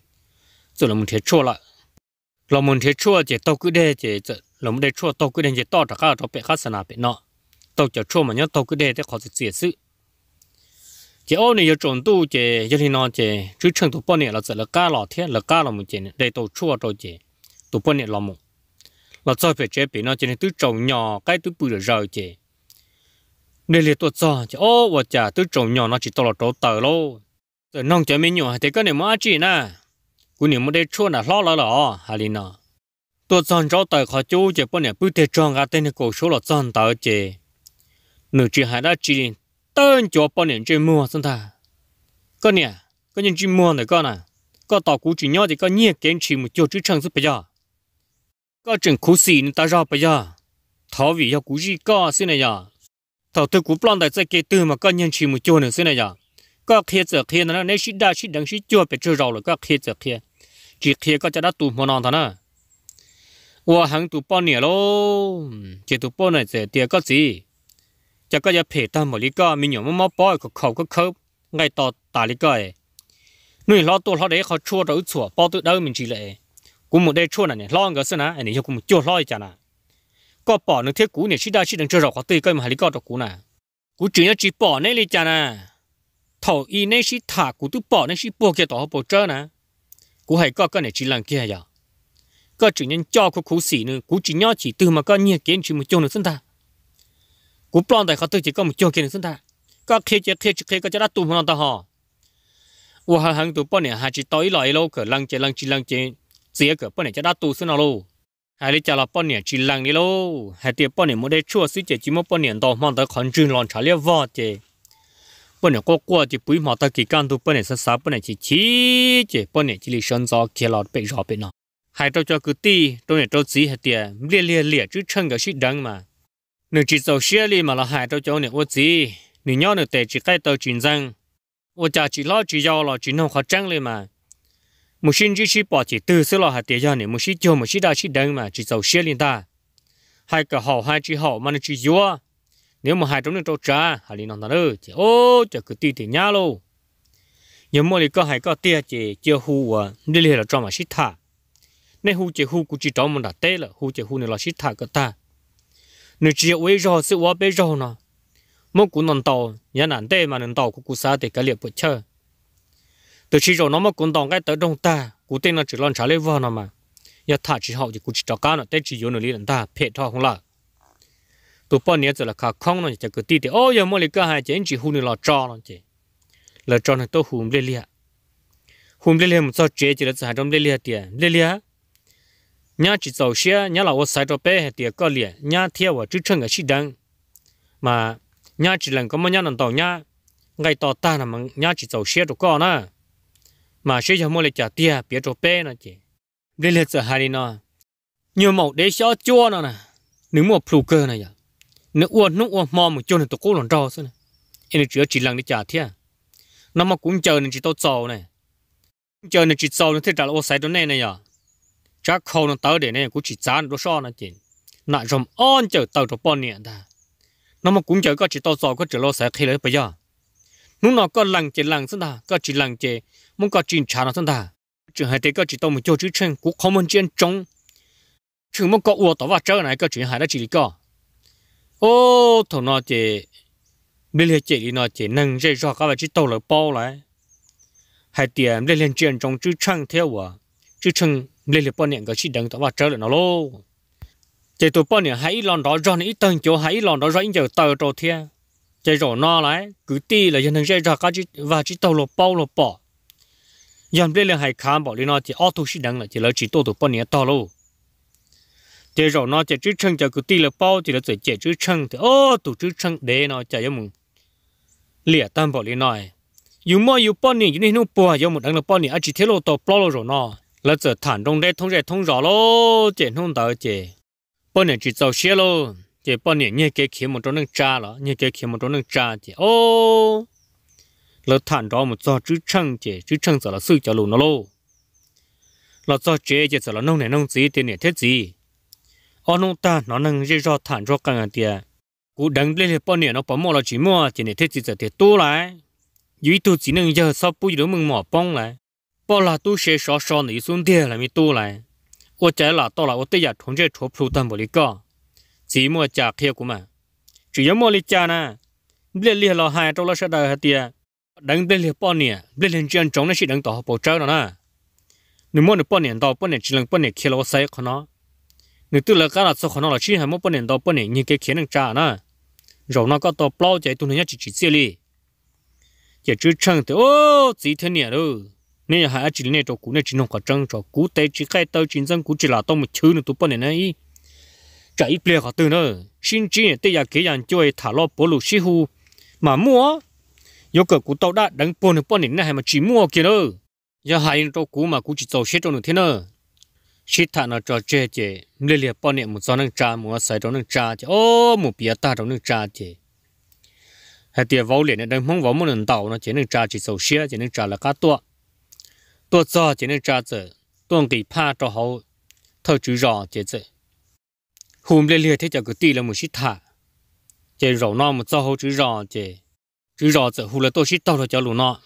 做了么天错了，老么天错这稻谷的这这。lồng đây chua tàu cứ đến gì to trả cả cho bệ khác sanh bệ nọ tàu chở chua mà nhớ tàu cứ đây để khó dễ sự chỉ ô này giờ trộn tu chỉ giờ thì nó chỉ chứ chừng tụ bao nhiêu là giờ là cá lò thiết là cá lò một chỉ đây tàu chua tàu chỉ tụ bao nhiêu lò một là cho phải chế bị nó chỉ nên tứ trồng nhỏ cái tứ bự rồi chỉ đây là tôi cho chỉ ô và chả tứ trồng nhỏ nó chỉ to là trổ tờ rồi nông chả mấy nhỏ thì cái này mà chỉ nè cũng nếu mà đây chua là lo lo lo hà linh nào ตัวจอนจ้าต่อยขอจู้เจ็บปนเนี่ยพื้นเทจองกาเต้นกูโชว์หลอดจอนต่อเจหนูจีหายได้จีเต้นจัวปนเนี่ยจีมัวสันท่าก็เนี่ยก็ยังจีมัวเนี่ยก็น่ะก็ต่อกูจีย่อจีก็เงียเก่งชีมุจูจีช่างสุดไปย่อก็จึงคูสีนี่ตาจ้าไปย่อทวียากูจีก็สิเนี่ยย่อทอเธอกูปล้อนแต่ใจเกตือมาก็ยังชีมุจูเนี่ยสิเนี่ยย่อก็เคลียเจอเคลียนะในชิดได้ชิดดังชิดจัวไปเจอเราเลยก็เคลียเจอเคลียจีเคลียก็จะได้ตูมหัวนอนท่านะ我行赌包年喽，这赌包呢在第二个字，这个要陪他某里个没有么么包个口个口，爱到大里个诶，你老多老得好错都错，包都都明起来，古木得错呢呢，老个是呢，哎你就古木就老一家呢，个包能贴古呢，其他其他至少好对个嘛里个着古呢，古只要只包那里家呢，头一那是他古都包那是包给多好包着呢，古还个个呢只能给呀。có chuyện nhân cho có khổ sĩ nữa cú chỉ nhau chỉ từ mà có nhiều kiến chỉ một chỗ nữa sinh ta cú plon tại khó tự chỉ có một chỗ kiến nữa sinh ta có khi chỉ khi chỉ khi có cho đã tụm nó ta họ và hàng hàng tụm bọn này hai chỉ tối lại lâu cỡ lăng chỉ lăng chỉ lăng chỉ dễ cỡ bọn này chỉ đã tụm sinh nào lâu hai đứa cho là bọn này chỉ lăng đi lâu hai đứa bọn này mới để chua xí chỉ chỉ một bọn này đó mang tới khẩn trương lon trả liếc vợ chỉ bọn này có qua chỉ bùi mà ta kỳ can tụm bọn này sát sát bọn này chỉ chỉ chỉ bọn này chỉ lý sơn gió kia lọt bị rõ bị nó hai trâu cho cứ ti trâu này trâu gì hết tiệt lia lia lia chứ chân cái shit đắng mà nửa chỉ sầu xia li mà là hai trâu cho này ô gì nửa nhau nửa tệ chỉ cái tàu chuyển răng ô cha chỉ lo chỉ do lo chỉ nông khó trăng li mà một xin chỉ chỉ bỏ chỉ từ xưa lo hạt tiệt cho này một xin cho một xin đa shit đắng mà chỉ sầu xia li ta hai cái họ hai chỉ họ mà nó chỉ dúa nếu mà hai trâu này trâu cha hai li nông ta nữa chỉ ô cho cứ ti thì nhá luôn nhưng mà đi có hai có tia chỉ chưa hù à đi liền là cho mà shit thả nên hu chỉ hu cũng chỉ trống mình đã tê là hu chỉ hu này là xí thà cái ta nếu chỉ quay rồi sẽ qua bê rồi nó mỗi cũng nằm tàu nhà nản tê mà nằm tàu cũng cũng xa để cái liệp bớt chơi từ chỉ rồi nó mà cũng tòng cái tới đông ta cũng tên là chỉ lon trả lấy vào nó mà nhà thà chỉ học thì cũng chỉ cho cá nó tê chỉ yếu nó lý lần ta phê thọ không là bao nhiêu giờ là khai khoáng nó chỉ cứ tí thì ôi giờ mỗi lý cái hai chỉ hu này là cho nó chỉ là cho này tôi hùm lê lia hùm lê lia một sao chế chỉ là sản trong lê lia tiền lê lia nhà chỉ giàu xe nhà là ô sai cho bé hết tiệt có liền nhà theo và chữ chân ở chỉ đăng mà nhà chỉ lần có mà nhà nằm tàu nhà ngày tàu ta là mà nhà chỉ giàu xe cho con nữa mà xe cho mua lại trả tiền bé cho bé nữa chị đây là sợ hai nó nhiều mẫu để xó chua nó nè nếu mua phụ cơ này vậy nếu uốn nó uốn mò một chỗ này tôi cố làm trò xí này em chỉ chỉ lần để trả tiền nó mà cũng chờ nên chỉ tao giàu này chờ nên chỉ giàu nên thế trả là ô sai đó này này vậy chắc không nó tới để này cũng chỉ chán đồ so nó chỉ nãy trong on chờ tàu cho bọn nè ta nó mà cũng chờ có chỉ tàu sò có chỉ lo sẽ khi lấy bây giờ lúc nào có lằng chỉ lằng sinh ta có chỉ lằng chỉ muốn có chỉ chán nó sinh ta chỉ hai cái có chỉ tàu mình cho chữ chân cũng không muốn chiến chống chỉ muốn có uo tao vào chơi này có chuyện hai đó chỉ có ô thằng nó chỉ bây giờ chỉ nó chỉ nâng dây cho các bạn chỉ tàu lại bao lại hai tiền lên lên chiến trong chữ chân theo à chữ chân lên liền bao nhiêu cái chỉ đừng tao vào trở lại nó lô chỉ tụi bao nhiêu hãy lòn đó cho nãy tầng chỗ hãy lòn đó rồi giờ tờ trò thia chỉ rồi nó lại cứ ti là dân thằng chơi ra cái chỉ và chỉ tàu lột bao lột bỏ dân lên liền hãy khám bảo lý nó chỉ ô tô chỉ đừng là chỉ lỡ chỉ tụi tụi bọn nè to lô chỉ rồi nó chỉ chữ chân chỉ cứ ti là bao chỉ là chỉ chỉ chữ chân thì ô tụi chữ chân để nó chỉ giống lìa tam bảo lý nói dù mà dù bao nhiêu, những thế nó bỏ giống một đằng là bọn nè chỉ thế lô tàu bao lô rồi nó là giờ thản trong đây thông rẻ thông rõ lô chỉ thông tới chỉ bao nhiêu chỉ giàu xe lô chỉ bao nhiêu như cái kia một chỗ nâng trà lọ như cái kia một chỗ nâng trà chỉ ô là thản đó một do chữ trăng chỉ chữ trăng giờ là sự cho lù nó lô là do chế chỉ giờ là nông này nông gì tiền này thế gì ở nông ta nó nâng dễ do thản do càng tiền cú đắng lên bao nhiêu nó bỏ mỏ là chỉ mua chỉ này thế gì giờ tiền tu lại dưới tu chỉ nâng giờ sau bùi đó mừng mỏ bông lại bỏ là tu sẽ xóa xóa nội dung đi làm gì đó này, ô trái là đó là ô tây giả thốn chơi chỗ phụ tâm bồ lý co chỉ mua trả kia của mà chỉ có mua lý cha na biết lý lo hai trong lo sẽ đời hạt tiền đánh tên lý bỏ nè biết lên chân chống nó sẽ đánh tỏ bổ trợ đó na nếu mua được bao nhiêu tỏ bao nhiêu chỉ lần bao nhiêu, khi lo sai của nó nếu tu là cái là số của nó là chỉ hai mua bao nhiêu tỏ bao nhiêu như cái khi năng trả na rồi nó có đào bao chạy tu nó nhất chỉ chỉ xí lý giờ chú chân thì ô chỉ thế này rồi nên hà chỉ này cho cú này chỉ nông cả trăng cho cú tây chỉ khai tao chính dân cú chỉ là tao một chữ nữa tụi bọn này này chạy ít bia cả từ nữa xin chỉ này tây giờ kỹ nhân chơi thả lo bố lục xí hu mà mua yêu cầu cú tao đã đánh bọn này bọn này này mà chỉ mua kia nữa giờ hai cho cú mà cú chỉ tàu xe cho nữa thế nữa xí thả nó cho chê chê lê lê bọn này một gió năng trà mua sài đó năng trà chê ô một bia ta đó năng trà chê hay tiền vô liền này đang mong vốn một lần tàu nó chỉ năng trà chỉ tàu xe chỉ năng trà là cá tuột 多早就能抓着，多给怕着好，头就绕着走。hôm nay liệt thế cho cái tì là một xít thả, chỉ rổ nó một rau chứ rò chỉ chứ rò giờ hôm là tôi xít tao là cho lù nó,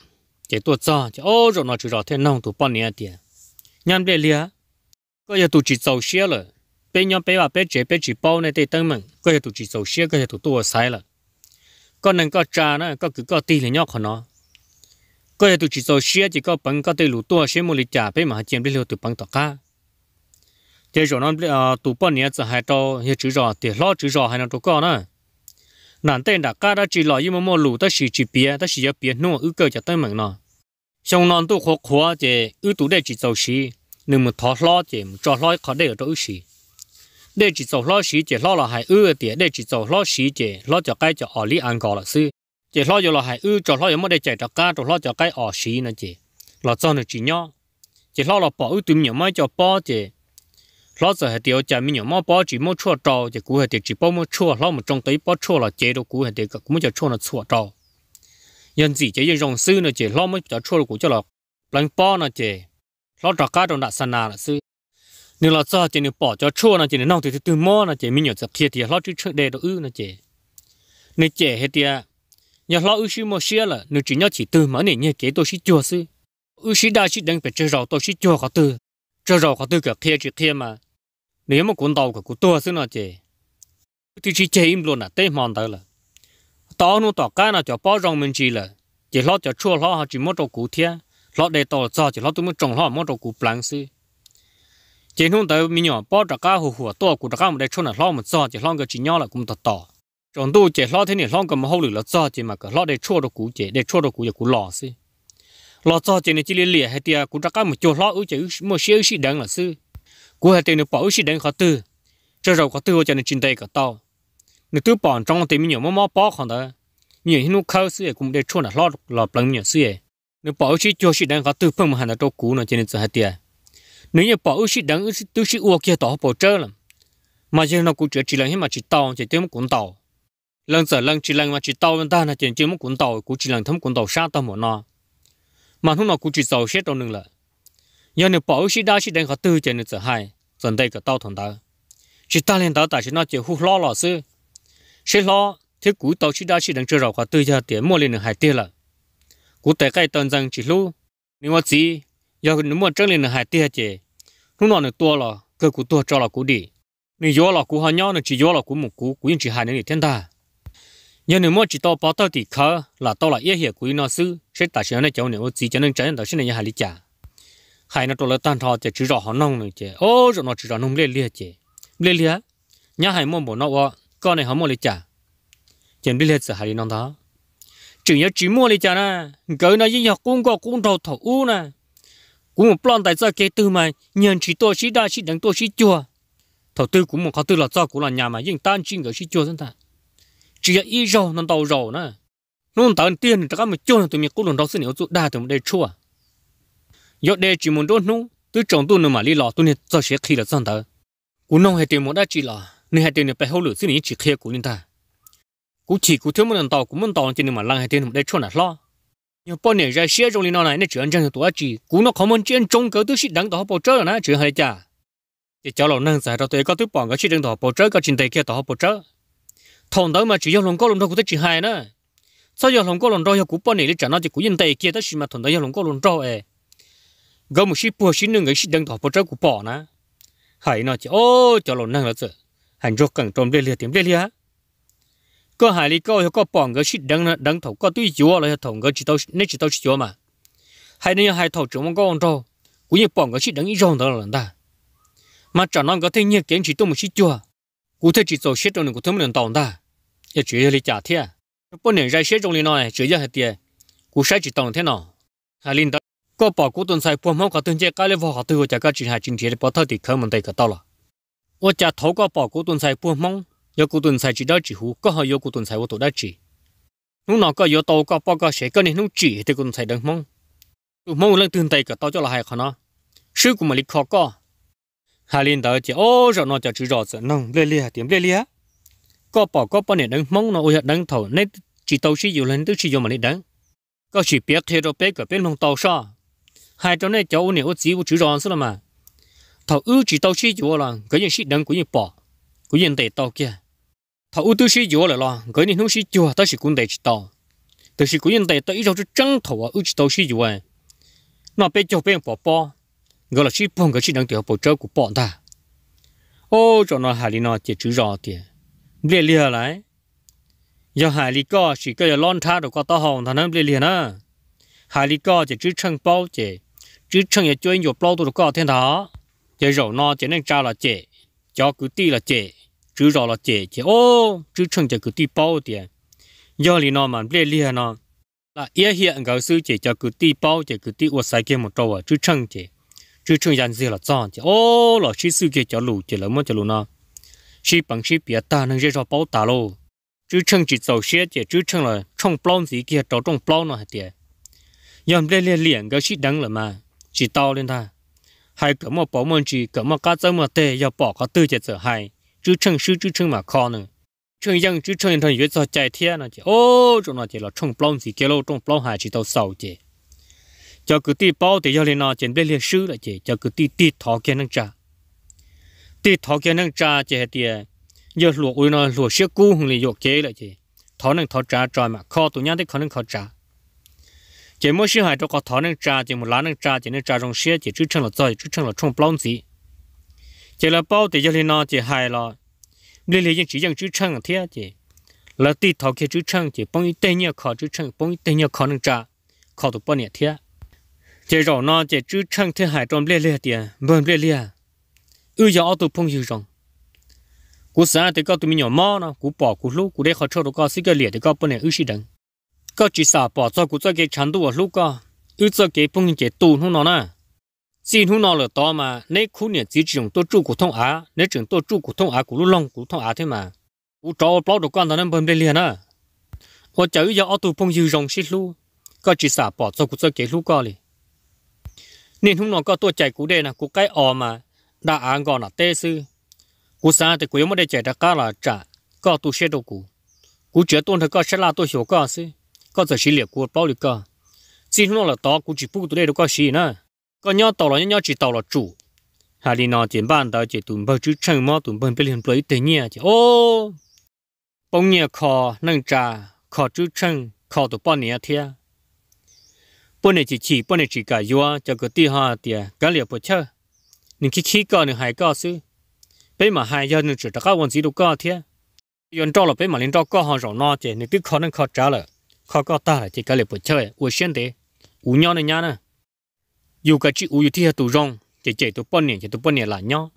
chỉ tôi cho chỉ ô rổ nó chứ rò thế nông tụ bao nhiêu tiền, nhắm đây liệt, có giờ tụ chỉ giàu xe rồi, bên nhóm bé bà bé trẻ bé chỉ bao này để tăng mình, có giờ tụ chỉ giàu xe có giờ sai rồi, con nên có trà nữa có cứ có tì là nhóc của nó. ก็จะตุจิโซเชียจีก็ปังก็เตลูตัวเชมุลิจ่าไปมาเจียมได้เร็วตุปังต่อค่ะเดี๋ยวนั้นเอ่อตุปนเนี่ยจะหายตัวเฮียจือรอเดี๋ยวล้อจือรอให้นั่นตัวก่อนนะนั่นเต้นดักก้าได้จีลอยยิ่งมั่วลู่แต่สีจีเปียแต่สีเปียนู่อือเกิดจะเต้นเหมือนเนาะชงนอนตุขกหัวเจอือตุได้จีโซชีหนึ่งมือทอล้อเจมจ่อล้อเขาได้ตัวอือสีได้จีโซล้อสีเจล้อละหายอือเดี๋ยวได้จีโซล้อสีเจล้อจะใกล้จะอ่อนลี่อังกอละซื้อ chỉ lo cho là hải ư cho lo giờ mới để chạy cho cá cho lo cho cái ở xí nữa chị là cho nó chỉ nhau chỉ lo là bỏ ư tụi mình mới cho bỏ chị lo giờ hệ tiêu chả mình mới bỏ chỉ mới chua trâu chỉ cú hệ tiêu chỉ bỏ mới chua lo một trong tới bỏ chua là chế đâu cú hệ tiêu cũng mới cho chua nó chua trâu nhân gì chỉ dùng sư nữa chị lo mới cho chua là cú cho là lần bỏ nữa chị lo cho cá trong đại sản là sư nếu là cho chị nếu bỏ cho chua nữa chị nếu nông thì từ mua nữa chị mình nhớ sẽ kia thì lo chứ trước đây đâu ư nữa chị nếu chị hệ tiêu nhà lo ưu sĩ mua xe là nếu chỉ nhớ chỉ từ mà nể nhẹ kế tôi sĩ chùa sư ưu sĩ đa sĩ đang phải chơi rầu tôi sĩ chùa có từ chơi rầu có từ cả kia chỉ kia mà nếu mà cuốn tàu của cụ tôi sư nọ chè tôi chỉ chơi im luôn à, là tê mòn tới là tao nu tao cái là cho bao rong mình chỉ là chỉ lo cho chua lo họ chỉ mua trâu cụ thiên, lo để tàu cho chỉ lo tôi muốn trồng lo mua trâu cụ plang sư chỉ không tới mình nhỏ bao trà cá hồ hồ tôi cụ trà cá một đây chôn là lo một cho chỉ lo cái chỉ nhau là cũng tọt tọt trong đó chỉ lo thế này lo cái mà hậu là cho chỉ mà cái lo để chua đồ cú chỉ để chua đồ cú giờ cú lo xí lo cho chỉ này chỉ liên liệt hay tiệt cú chắc cái một chỗ lo ở chỉ một xíu xí đằng là xí cú hay tiệt nó bảo xí đằng khó tư cho rồi khó tư cho nên chính tay cái tao nó tư bản trong thì mình nhiều mà mà bảo khó đó nhiều khi nó khâu xí cũng để chua là lo là bằng nhiều xí nếu bảo xí cho xí đằng khó tư phần mà hàng đó đồ cũ nó cho nên hay tiệt nếu như bảo xí đằng tư xí uo kia tao bảo chơi lắm mà giờ nó cú chơi chỉ là khi mà chỉ tao chỉ tiêm cũng tao lần sợ lần chỉ lần mà chỉ tàu bên ta là chuyện chưa muốn cuốn tàu cũng chỉ lần thấm cuốn tàu xa tàu một nọ mà lúc nào cũng chỉ tàu xét đâu nương lợ giờ nếu bảo xí đa xí đang khó tư chuyện nữa sợ hai dần đây cả tàu thằng ta chỉ ta lên tàu ta chỉ nói chuyện hú lo lọ sư sẽ lo thế cú tàu xí đa xí đang chưa rõ khó tư giờ tiền mua lên được hai tiền là cú tại cái tần dân chỉ lu nếu mà gì giờ nếu mà trăng lên được hai tiền chứ lúc nào được tua là cơ cú tua cho là cú đi nếu gió là cú hoa nhau là chỉ gió là cú một cú cũng chỉ hai nữa thì thiên ta nhớ nếu mua chỉ tao bỏ tao thì khó là tao là yêu hiểu của nó sư sẽ tại sao nó cháu nếu chỉ cho nên trái đó sẽ này hại lý trả hay nó tôi là tan thọ chỉ chỉ rõ họ nông nữa chứ ô rồi nó chỉ rõ nông lê lê chứ lê lê Nhà hay mua bộ nó vợ con này họ mua lý trả chuyện lê lê sẽ hại nó đó chỉ nhớ chỉ mua lý trả nè cái nó gì học cũng có cũng đầu thổ u nè cũng một plan tại sao cái từ mà nhận chỉ tôi chỉ đa chỉ đằng tôi chỉ chùa thổ tư cũng một khó tư là do của là nhà mà nhưng tan chinh ở chỉ chùa thân thật chỉ là ít rau nó đầu rau nè, nôn tao tiền chắc mà chôn tụi mình cũng lần đầu xin nhiều chút đa thì mình đây chua giờ đây chỉ muốn đốt nung tôi trồng tôi nữa mà đi lò tôi nên cho sẽ khi là xong tao Cú nông hay tiền muốn đã chỉ là nên hệ tiền bảy hậu lửa xin hiểu chỉ khi của linh ta Cú chỉ cú thiếu một lần tàu cũng muốn tàu nên mà lăng hay tiền để chua là lo nhưng bọn này ra xe trong linh nó này nó chỉ ăn chăn tụi chỉ Cú nó không muốn trên trông cỡ tôi xịt đắng tàu bỏ chơi rồi nè chỉ hay chả thì cháu lão năng giải ra tôi có thứ bằng cái xịt đắng tàu bỏ chơi có trình tề kia tàu bỏ chơi thằng đó mà chỉ yêu lòng có lòng đó cũng thấy chỉ hai nữa sao yêu lòng có lòng đó yêu cũng bao nhiêu trả nó chỉ cũng yên tay kia đó mà thằng đó yêu lòng có lòng đó ấy gom một xí bùa xí nương ấy xí đằng thọ bao trái cũng bỏ nè hãy nó chỉ ô cho lòng năng là chứ hành rốt càng trộm lê lê tiệm lê lê có hài lý câu có bỏ cái xí đằng đằng thọ có tuy chúa là thằng người chỉ tao nên chỉ tao chỉ chúa mà hay nên hai mong chúng con đó cũng như bỏ cái xí đằng ít rồng đó là ta mà trả nó có thiên nhiều kiến chỉ tôi một xí chúa cụ thể chỉ số xét trong này cụ thể mình tồn tại giờ chuyện là trả thiệt bốn 年在写中里呢，主要是的，古晒只当天呢，还领导个把古东在不毛个东街搞了话，对我家个只还今天的报头的科目得个到了。我家头个把古东在不毛，有古东在知道几户，刚好有古东在我读得几。侬那个有到个报个谁个呢？侬只的古东在能忙，毛人东得个到就了还可能，水古么里靠个。hà linh tới chỉ ô rồi nó cho chú rõ rồi, nông lê lê tiệm lê lê có bỏ có bỏ này đứng mong nó ôi đứng thầu nên chỉ tàu chỉ dùng lên tức sử dụng mà lên đấng có chỉ biết thế đâu biết cả biết lòng tàu sao hai chỗ này cháu này ôi chỉ của chữ rõ rồi mà thầu ư chỉ tàu chỉ dùng là cái gì chỉ đấng của gì bỏ của gì để tàu kia thầu ư tư chỉ dùng là lo cái gì không chỉ chùa ta là cũng để chỉ tàu tức chỉ của gì để tàu ít đâu chứ trăng thầu ư chỉ tàu chỉ dùng à. nó biết cho biết bỏ bỏ gọi là chỉ phong cái chỉ đang tiểu bộ trâu của bọn ta ô cho nó hải lý nó chỉ chữ rõ tiền lìa lìa lại giờ hải lý co chỉ có là lon tha được qua to hồng thằng nó lìa lìa nữa hải lý co chỉ chữ chân bao chỉ chữ chân giờ chơi nhiều bao tôi được qua thiên đó giờ rổ nó chỉ nên trao là chỉ cho cứ ti là chỉ chữ rõ là chỉ chỉ ô chữ chân chỉ cứ ti bao tiền giờ lý nó mà lìa lìa nó là ý hiện gạo sư chỉ cho cứ ti bao chỉ cứ ti uất sai kia một trâu ở à. chữ chân chỉ chú chung dàn dìa là chọn chứ ô là chỉ sự kia cho lùi chỉ là muốn cho lù nó chỉ bằng chỉ bịa ta nên dễ cho bảo ta lô chú chung chỉ giàu xe chứ chú chung là trong plon gì kia trâu trong plon nó hết đi, yam đây liền liền cái chỉ đắng rồi mà chỉ to lên ta hay cái mà bảo mình chỉ cái mà cá chân mà tê giờ bỏ cái tư chỉ sợ hai chú chung sư chú chung mà khó nữa chung yang chú chung thành yếu cho chạy thiên nó chứ ô chỗ nó chỉ là trong plon gì kia lô trong plon hai chỉ tàu sầu chứ cho cứ ti bao thì cho lên nó trên bên liệt sư là chỉ cho cứ ti ti thọ kia năng trà ti thọ kia năng trà chỉ hết tiền giờ lúa ui nó lúa xiếc cu hùng lì dục chế là chỉ thọ năng thọ trà trò mà kho tụi nhá thì khó năng khó trà chỉ mỗi sư hải cho có thọ năng trà chỉ một lá năng trà chỉ năng trà trong xe chỉ trước chân là rồi trước chân là trong plong gì chỉ là bao thì cho lên nó chỉ hài là lì lì dân chỉ dân trước chân là thế chỉ là ti thọ kia trước chân chỉ bông ít tây nhia khó trước chân bông ít tây nhia khó năng trà khó tụi bao nhiêu thế chỉ rõ nó chỉ chữ chăng thế hải trong lê lê tiền bơm lê lê ư giờ ô tô phong hiểu rằng cú xã thì có tụi mình nhỏ mò nó cú bỏ cú lúc cú để khó cho nó có xí cái lệ thì có bên này ư xí đằng có chỉ xã bỏ cho cú cho cái chán đủ lúc có ư cho cái phong hiểu cái tù nó nè xin hú nó là to mà nếu khu nhà chỉ trường tôi trụ của thông á nếu trường tôi trụ của thông á của lúc long của thông á thế mà cú cho bao đồ con thằng em bơm lê lê nè 我就要我都碰要用些路，个只啥包做古做几路个哩。nên hôm nọ có tôi chạy cú đây là cú cái ò mà đã ăn gòn là tê sư cú sáng thì cú yếu mà đây chạy ra cá là trả có tu xe đồ cú cú chế tuôn thì có sẽ là tôi hiểu cá sư có giờ xí liệt cú bao được có chỉ hôm nọ là to cú chỉ bu tôi đây đâu cá xí nữa có nhau tàu là nhau chỉ tàu là chủ hà đi nọ tiền bàn đó chỉ tụm bao chữ chân mà tụm bên bên liền lấy tiền nhẹ chỉ ô bông nhẹ khó nâng trà khó chữ chân khó tụm bao nhẹ thiệt bọn này chỉ chỉ bọn này chỉ cả yoa cho cái ti ha tiệt cái liệu bớt chơi nên khi khi có nên hay có sự bây mà hay giờ nên chỉ tất cả vấn gì đâu có thế yên cho là bây mà lên cho có hàng rộng nó chứ nên cứ khó nên khó trả rồi, khó có ta là chỉ cái liệu bớt chơi ủa xuyên thế ủ nhau nên nhá nè dù cái chữ ủ thì hết tụ rong chỉ chỉ tụ bốn năm chỉ tụ bốn năm là nhau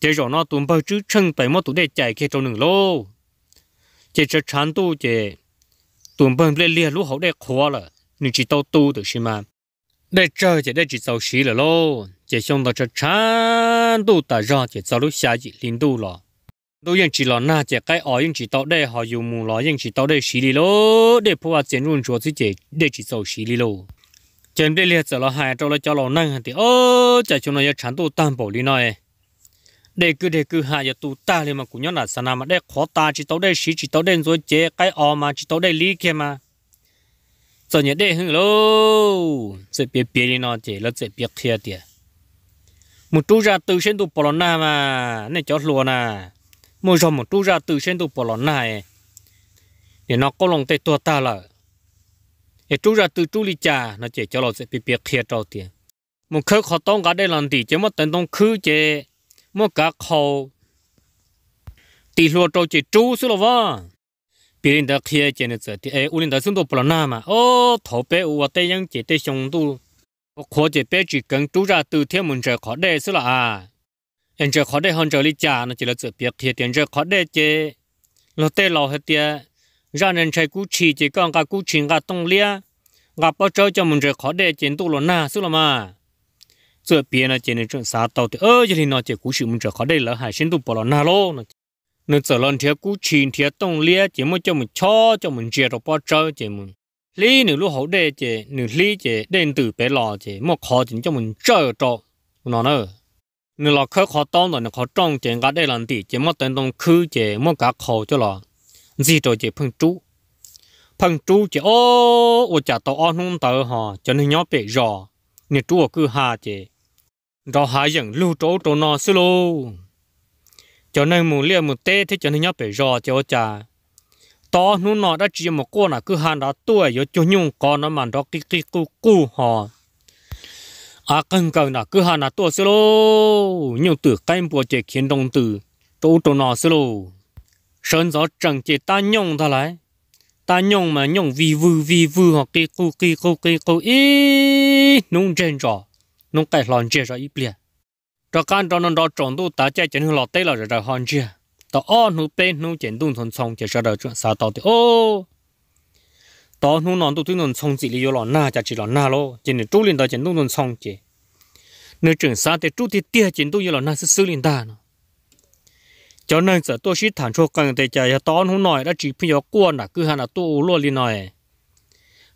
chỉ rồi nó tụ bao chữ chân bảy mươi tụ để chạy khi trong đường lô chỉ chỉ chán tu chỉ tụ bao lên liền lúc hậu để khó rồi. 你只都都的是吗？那这就那只走西了喽，这想到这长度大让就走路下一零度了。都用只了那这该哦用只到那好有木了，用只到那西里喽，那不话真用着自己那只走西里喽。trên đây liệt là hai trâu là cho lò năng thì ô chúng nó giờ chán tu tam bảo lý nói để cứ để hai giờ tu ta mà cũng nhớ là sao mà để khó ta chỉ tao đây chỉ tao đây rồi chế cái mà chỉ tao đây lý kia mà giờ nhớ đây hưng lô sẽ biết biết đi nó chỉ là sẽ biết kia tiền một chú ra từ sen tu bỏ lon na mà này chó lùa nà một một chú ra từ sen tu bỏ lon này thì nó có lòng tay tua ta là thì chú ra từ chú li cha nó chỉ cho sẽ biết biết kia trâu tiền một khứ khó tông cả đây làm gì chứ mất tông khứ chứ mất cả khâu tỷ lùa trâu chỉ chú xí là 别人的开见的这的，哎，我们的很多不难嘛。哦，头白我这样接的凶多，我靠这白只跟多少都天门这靠的是了啊。人这靠的杭州里家那就了这别开点这靠的这，老带老黑的，让人才古吃这讲个古吃个东里啊，我不找叫门这靠的见多了那是了嘛。这边呢，今天这啥到的，哦，这里呢，这古是门这靠的了，还深度不了那喽，那。nó trở lên thiệt cú chín thiệt tông lia chỉ mới cho mình cho cho mình chia được bao trâu chỉ mình lý nửa lúc hậu đề chỉ nửa lý chỉ đến từ bé lò chỉ một khó chỉ cho mình chơi cho nó nữa nửa lò khơi khó tông rồi nửa khó trong chỉ cả đây làm gì chỉ mất tên tông khứ chỉ mất cả khó cho lò gì rồi chỉ phân chú phân chú chỉ ô ô chả tàu ăn không tàu họ cho nên nhớ bị rò nửa chú cứ hà chỉ rò hà dần lưu trố trốn nó xí luôn cho nên mù lia mù tê thế cho nên nhớ phải rò cho cha to nu nọ đã chỉ một cô là cứ hàn đó tuổi yo cho nhung con nó mà đó cái cái cu cu họ à cần cần là cứ hàn là tuổi xí lô nhung từ cái bộ chế khiến đồng từ tu tu nọ xí lô sơn gió trần chế ta nhung thôi lại ta nhung mà nhung vi vư vi vư hoặc cái cu cái cu cái cu ý nung trên rõ nung cái lon chế rõ ít liền cho can cho nên đó trồng tu ta chạy chân lọt tê là rồi hoàn chưa ta o nu bê nu chân tu thon song chỉ sợ chuyện sao tao thì ô đó nu nón tu tu nón song chỉ lấy do lọt na chả chỉ lọt na lo chỉ nên chú lên đó chân tu nón song chỉ nếu trường sa thì chú thì tia chân tu do lọt na sẽ xử lên ta nó cho nên giờ tôi chỉ thản cho cần để chạy đó nu nói đã chỉ phi quan là cứ hẳn là tu lo lên nói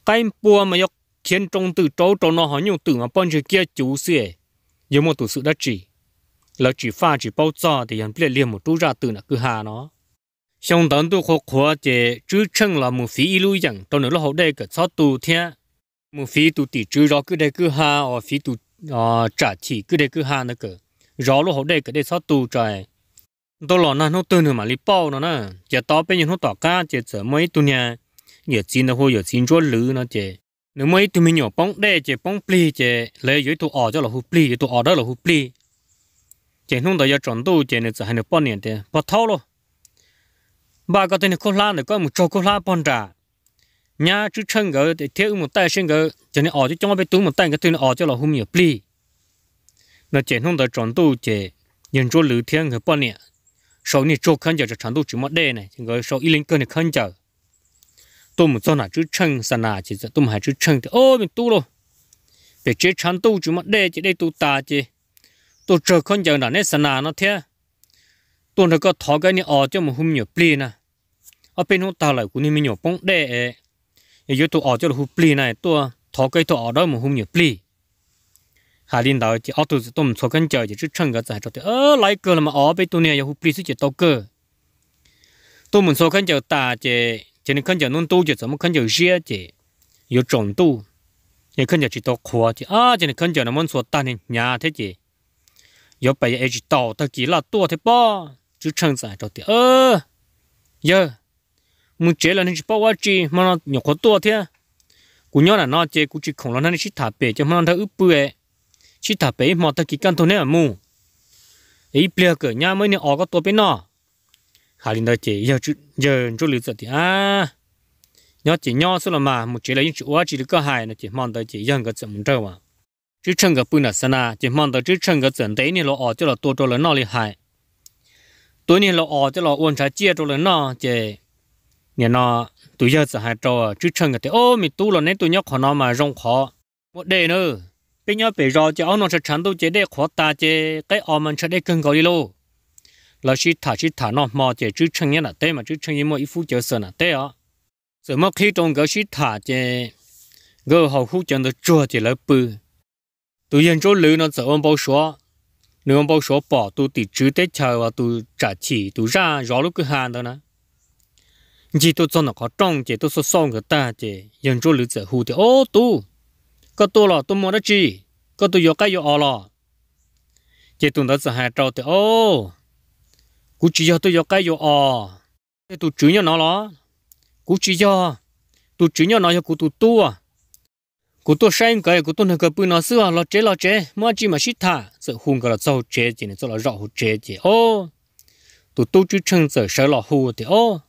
cái bùa mà yêu khiến trong từ chỗ trong nó họ nhiều từ mà bọn kia chú xỉa, yêu một tổ sự đã chỉ lỡ chỉ pha chỉ bao giờ thì anh biết liền một chú ra từ nào cứ hà nó xong đến tu khó khó thì chú chân là một phí ilu rằng trong nửa lúc hậu đây cái sao tu thiên, một phí tu tỷ chú đó cứ đây cứ hà ở phí tu à trả chỉ cứ đây cứ hà nữa cái, rõ lúc hậu đây cái đây sao tu trời tôi lo nó nó tư nữa mà li bao nó nè giờ tao bây giờ nó tỏ cá chỉ sợ mấy tu nhà giờ xin nó hồi giờ xin chúa lử nó chỉ nếu mấy tụi mình nhỏ bóng đây chỉ bóng pli chỉ lấy dưới tụi ở cho là hụp pli tụi ở đó là hụp pli chỉ nung đời chọn tu chỉ nên hai được bao nhiêu tiền bao thâu luôn. Ba cái tên cô la này có một chỗ cô la bao trả nhà chú chân cái thì thiếu một tay xin gỡ chỉ nên ở chứ trong cái túi một tay cái túi ở cho là hôm nhiều pli nó chỉ nung đời chọn tu chỉ nhận chỗ lữ thiên cái bao nhiêu sau này chỗ khăn chờ cho chọn tu chỉ một đề này chỉ gỡ sau ít linh cơ này khăn chờ tôi một chỗ nào chú chân sàn nào chỉ tôi một hai chú chân thì ô mình tu lo để chế chọn tu chỉ một đề chỉ đây tu ta chỉ tôi chờ con giờ đó nè sân nó thế tôi nó có thọ cái này ở cho một hôm ờ, nhiều pli nè ở bên hôm ta lại cũng như mình nhiều bông đẻ giờ tôi ở cho là hôm pli này tôi thọ cái tôi ở đó một hôm nhiều pli hà linh đạo chỉ ở tôi tôi không cho con giờ chỉ chút chân cái giải cho tôi ơ lại cơ là mà ở bên tôi này giờ hôm pli sẽ chỉ tao cơ tôi muốn cho con giờ ta chỉ chỉ nên con giờ nôn tu chỉ sao mà con giờ riêng chỉ có trồng tu 你看见几多苦啊！啊，今天看见那么说大人伢太姐。有白也只倒他几了多的吧，就称赞着的呃，哟，木这了你是把我这嘛那鸟可多的，姑娘了那这估计恐了那你是他白就嘛那他一不哎，是他白嘛他几干头呢木，哎不了个，伢们你熬个多边呐，还领导这要就要就留着的啊。nhớ chỉ nhớ số là mà một chỉ là những chữ quá chỉ được có hai là chỉ mong tới chỉ dân cái sự muốn trâu mà chứ chẳng gặp bữa nào sana chỉ mong tới chứ chẳng gặp dẫn đấy nên lo ở cho là tôi cho là nó liền hại tôi nên lo ở cho là uốn trái chia cho là nó chỉ nên nó tôi giờ sẽ hại cho chứ chẳng gặp thì ô mình tu là nên tôi nhớ khó nó mà rong khó một đề nữa bây giờ bây giờ cho ông nó sẽ chẳng tôi chỉ để khó ta chứ, cái ông mình sẽ để cần cầu đi luôn là chỉ thả chỉ thả nó mà chỉ chứ chẳng nhớ là thế mà chứ chẳng nhớ mà ít phút chờ sờ là thế à rồi mà khi trong cái chỉ thả chỉ gỡ hậu khu chân được chua chỉ là bự tụi dân chỗ lữ nó sợ ông bao số nếu ông bao số bỏ tụi tỷ chứ tết chờ và tụi trả chỉ tụi ra gió lúc cứ hàn đó nè chỉ tôi cho nó có trong chỉ tôi so song cái ta chỉ dân chỗ lữ sợ hù thì ô tu có tôi là tôi muốn đó chi có tôi vô cái vô ở chỉ tụi nó sợ hai trâu thì ô cú chỉ cho tôi vô cái vô ở tụi chữ nhau nó lò cú chỉ cho tụi chữ nhau nó cho cú tụi tua cú tôi xem cái cú tôi cái bữa nó xưa lo chế lo chế mà chỉ mà xít thả sợ hùng cái là sâu chế chỉ nên sợ là rõ hụt chế chỉ ô tụ tu chứ chân sợ sợ lo hù thì ô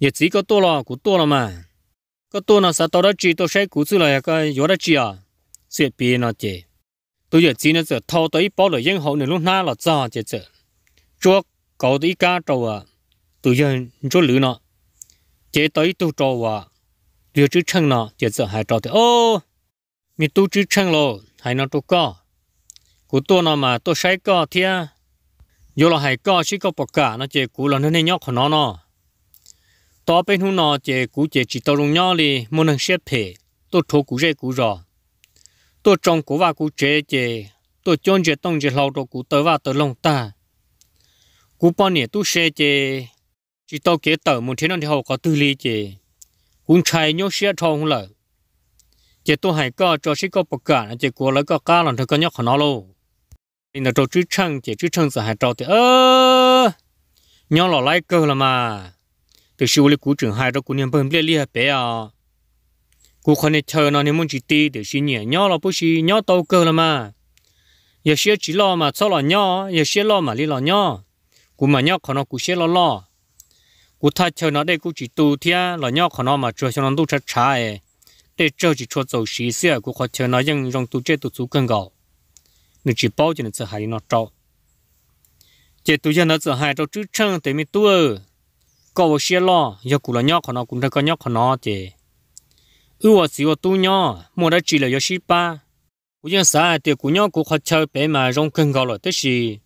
giờ chỉ có tôi lo cú tôi lo mà có tôi nó sao tôi đã chỉ tôi xem cú xưa là cái gió đã chỉ à sẽ bị nó chế tôi giờ chỉ nó sợ thâu tới bao lời dân hậu nữa lúc na là sao chế sợ chúa cậu tới cá trâu à tự giờ chúa lử nó chế tới tu trâu à điều chữ chân nọ chỉ sợ hai trò thì ô mi tu chữ chân lộ hai nó tu co cú tu nó mà tu sai co thia vô là hai co chỉ có bọc cả nó chỉ cú là nó nên nhóc nó nó to bên hú nó chỉ cú chỉ chỉ tao dùng nhỏ đi muốn hàng xếp thể tôi thua cú dây cú rò tôi trồng cú và cú chế chế tôi chôn chế tông chế lâu rồi cú tới và tới lông ta cú bao nhiêu tôi xe chỉ chỉ tao kế tờ một thế nào thì họ có tư lý chế cũng chạy nhau xe thong là, chỉ tôi hay có cho xí có bọc cả chỉ của lấy có cá làm thằng có nhóc khổ nó luôn nên là trâu chữ chăng chỉ chữ chăng sợ hay trâu thì ơ nhóc lò lấy cơ là mà từ siêu lấy cú trưởng hai đó cú niệm bơm lia lia bé à cú con này chờ nó niệm muốn chỉ ti để sĩ nhẹ nhóc là bố sĩ nhau tàu cơ là mà giờ sĩ chỉ lo mà sao lo nhóc, giờ sĩ lo mà đi lo nhau cú mà nhau còn nó cú sĩ lọ lọ u tha chờ nó để cũng chỉ tu thia là nhau khó nó mà chờ cho nó tu chặt chả ấy để chờ chỉ cho dầu xí xí cũng khó chờ nó nhưng trong tu chết tu chú cần gạo nên chỉ bao cho nên sợ hãi nó trâu chỉ tu cho nó sợ hãi trâu chứ chẳng tới mi tu ở có một xe lo giờ cũng là nhau khó nó cũng đã có nhau khó nó chỉ ưu ở xíu tu nhau mua đã chỉ là do xí ba u dân xã thì cũng nhau cũng khó chờ bé mà trong cần gạo rồi tức gì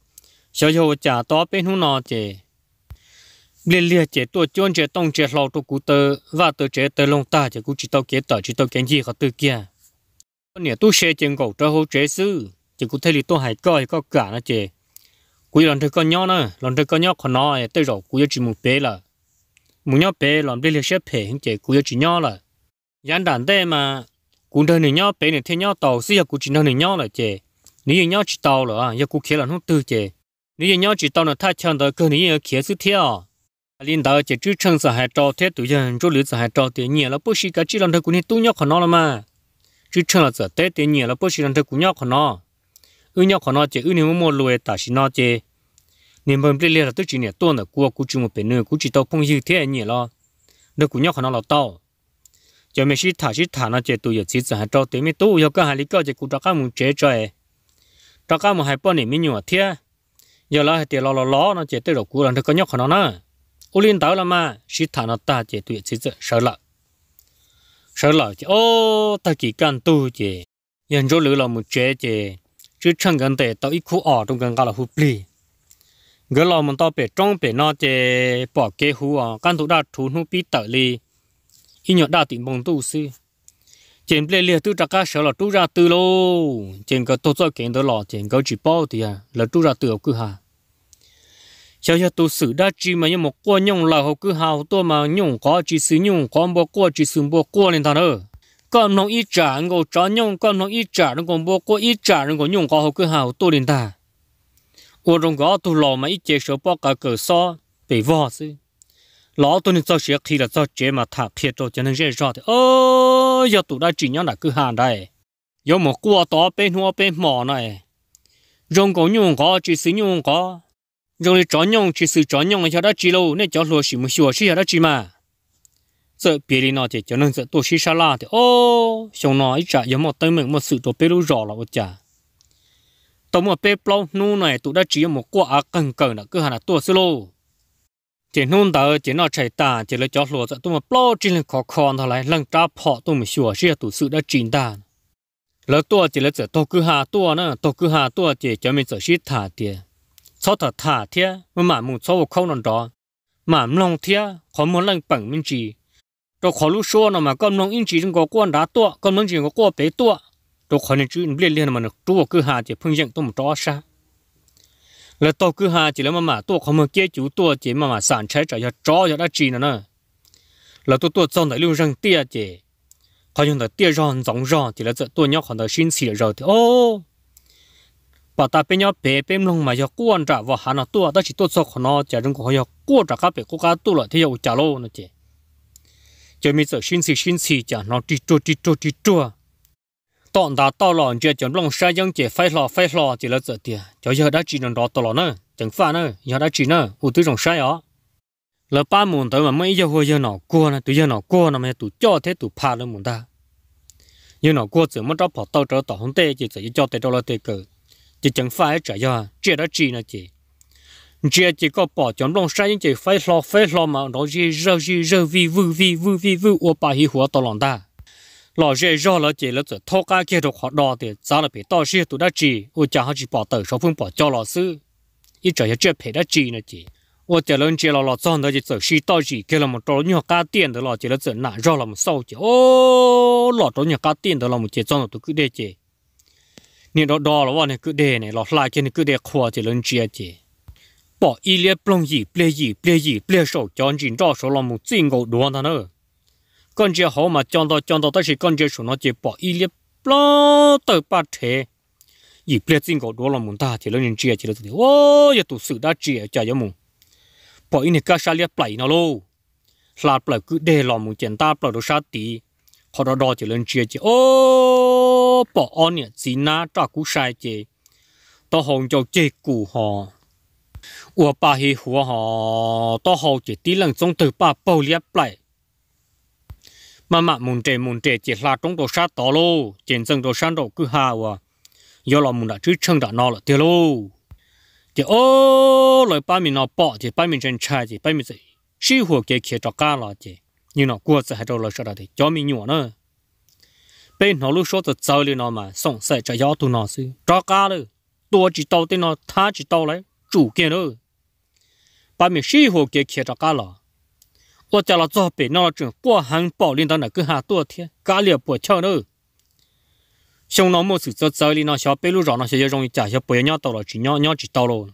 sau giờ trả to bên hông nó chỉ liên liên chế tua chôn chế tông chế lò tu cụ tơ và tơ chế tơ lông ta chế cụ chỉ tàu kế tờ chỉ tàu kén gì họ tự kia nè tu xe chân cầu cho hỗ chế sư chế cụ thấy thì tôi hải hay có cả nó chế cụ lần thứ con nhỏ nữa lần thứ con nhỏ còn nói tới rồi cụ chỉ một bé là một nhỏ bé làm liên liên xếp hệ hình chế cụ chỉ nhỏ là giản đàn đây mà cụ đời này nhỏ bé này thế nhỏ tàu xí cụ chỉ đời này nhỏ là chế nếu nhỏ chỉ tàu là giờ cụ kia là nó tự chế nếu nhỏ chỉ tàu là thay chân tới cơ nếu kia sư theo 领导这支撑是还招贴对象，这里是还招贴，你了不是个只让他姑娘都要看到了嘛？支撑了这对对你了不是让他姑娘看到，姑娘看到这姑娘么路但是那这，你们这里了都只呢多呢，过估计么别人估计到朋友贴你了，那姑娘看到了到，这没事他是他那这都要自己还招对面都要干还里搞这古扎干么这这，扎干么还帮你们用贴，要了还得老老老那这对了姑娘他姑娘看到呢。ô linh tàu là mà sĩ thả nó ta chỉ tuyệt chỉ sợ sợ lợ sợ lợ chỉ ô ta chỉ cần tu chỉ nhân chỗ lửa là một chế chỉ chứ chẳng cần để tao ít khu ở trong gần cả là hụp lì gỡ lò mình tao bể trong bể nó chỉ bỏ kế hú à căn thủ đã thú hú bị tẩy lì ít nhọ đã tìm bông tu sư trên ple lia tu trạc sở là tu ra từ lô trên cái tổ chức kiện đó lò trên cái chỉ bảo thì à là tu ra từ cứ hà tôi mà mà một nhung nhung nhung là cứ chỉ chỉ sử sử nên thằng ơi, 小小都是的，只嘛要么过用了后，佮好多嘛用过，只是用过无过，只是无过哩他了。có nông ít trả anh có trả nhung có nông ít trả nó còn bố có ít trả nó còn nhung có hậu cứ hào tu lên ta ô trong gõ tu lò mà ít chế số bao cả cỡ so bị vỡ sư lò tôi nên cho sẽ khi là cho chế mà thả kia cho cho nên dễ rõ thì ô giờ tụ đã chỉ nhau là cứ hàng đây giờ một cua to bên hoa bên mỏ này rong có nhung có chỉ sử nhung có rồi chó nhong chỉ sự chó nhong cho đã chỉ lâu nên chó lúa chỉ một xíu chỉ đã chỉ mà sợ bia đi nó thì cho nên sợ tôi xí xa la thì ô xong nó ít chả, giống một tay mình một sự đồ bê lú rõ là một trả tôi một bê plau nu này tôi đã chỉ một quả á cần cần là cứ hà là tôi xí lô chỉ nôn tờ chỉ nó chạy tà chỉ lấy chó lúa sợ tôi một plau chỉ là khó khăn thôi lại lần trả họ, tôi một xíu chỉ là tụi sự đã chỉ ta lỡ tôi chỉ lấy sợ tôi cứ hà tôi nữa tôi cứ hà tôi chỉ cho mình sợ xí thả tiền cho thật thả thia mà mà mù cho một không nón đó mà lòng thia khó muốn lên bằng minh chỉ rồi khó lúc xưa nó mà con lòng yên chỉ trong có quan đá tua con lòng chỉ có qua bé tua rồi khó nên chuyện liên liên mà nó ở cửa hà chỉ phương diện tôi một đó sao là tôi cửa hà chỉ là mà mà tôi không muốn kia chú tôi chỉ mà mà sản trái trái cho chó cho đã chỉ nữa nè là tôi tôi trong đại lưu răng tia chỉ họ dùng tới tia ròn giống thì chỉ là tôi nhóc họ tới xin xì rồi thì ô bà ta bây giờ bé bên lông mà cho quan trả và hà nó tua ta chỉ tốt sau của nó chả đừng có họ quan trả các bé cô cá tua lại thì yêu trả lô nó chứ. chỉ mới sợ xin xì xin xì chả nó chỉ chua chỉ chua chỉ chua tọn đã to lò chưa chấm lòng sai dân chỉ phải lo phải lo chỉ là sợ tiền cho giờ đã chỉ nó đó to lò nữa chẳng phải nữa giờ đã chỉ nữa u tư rồng sai ó lỡ ba mùn tới mà mấy giờ hồi giờ nó cua nè tụi giờ nó cua nè mày tụi cho thế tụi phá lên mùn ta giờ nó cua chỉ muốn cho bỏ tao trở tỏ không tê chỉ chỉ cho tê cho lo tê cờ chỉ chẳng phải trả cho chia đã chi nữa chị chia chỉ có bỏ chấm lòng sai những chị phải lo phải lo mà nó gì rơ gì rơ vi vư vi vư vi vư ô bà hi hùa to lòng ta lo gì rơ là chị là chỉ thô cá kia được họ đo thì giá là phải to xí tụ đã chị ô cha họ chỉ bỏ tờ sau phương bỏ cho lò sư ít trả cho chia phải đã chi nữa chị ô trả lên chị là lò chọn nó chỉ chỉ xí to gì kia là một trò nhỏ cá tiền đó là chị là chỉ nã rơ là một sâu chị ô lò trò nhỏ cá tiền đó là một chị chọn nó tụ cứ để chị นี่ดอดอแล้วว่าเนี่ยก็เดเนี่ยหลอดลายเจนี่ก็เดขวาเจริญเจียเจบอกอีเลียปลงยีเปลี่ยยีเปลี่ยยีเปลี่ยโฉจอนจินดอโฉลอมุจิงกูดวนท่านเออก่อนเจียหอมาจอนดอจอนดอแต่สิก่อนเจียฉุนอเจบอกอีเลียปลอเตอปาเทยีเปลี่ยจิงกูดวนลอมุตาเจริญเจียเจริญตัวโอ้ยตุสือดาเจียจ่ายมุบอกอีเนี่ยก็ชาเลียปลายนอโลลาดปลายก็เดหลอมุเจนตาปลายดูชาตี họ đó đó chỉ lên chia chỉ ô bỏ on nhỉ chỉ na trả cú sai chỉ tao hồng cho chế cũ họ ủa bà hi hùa họ tao hậu chỉ tí lần trong từ bà bầu liếp lại mà mà muốn trẻ muốn trẻ chỉ là trong đồ sát đó lô chiến dân đồ sát đồ cứ hà ủa do là muốn đã chứ chân đã nó là tiêu lô chỉ ô lời ba mình nó bỏ chỉ ba mình chân trai chỉ ba mình chỉ sĩ hùa kia kia cho cá là chỉ như nó cua sẽ hay trâu lời sợ đó thì cho mình nhổ nữa bên nó lúc số từ sau lên nó mà xong sẽ cho gió tụi nó xí cho cá nữa tôi chỉ tàu tên nó tha chỉ tàu lại, chủ kia nữa bà mình xí hồ kia kia cho cá lọ ở cho là cho bên nó chuyện qua hàng bảo lên đó là cứ hạ tôi thế cá liệp bùa chơi nữa xong nó mua sự cho sau lên nó xóa bên lũ rõ nó sẽ dễ dàng trả cho bùa nhau tàu là chỉ nhau nhau chỉ tàu rồi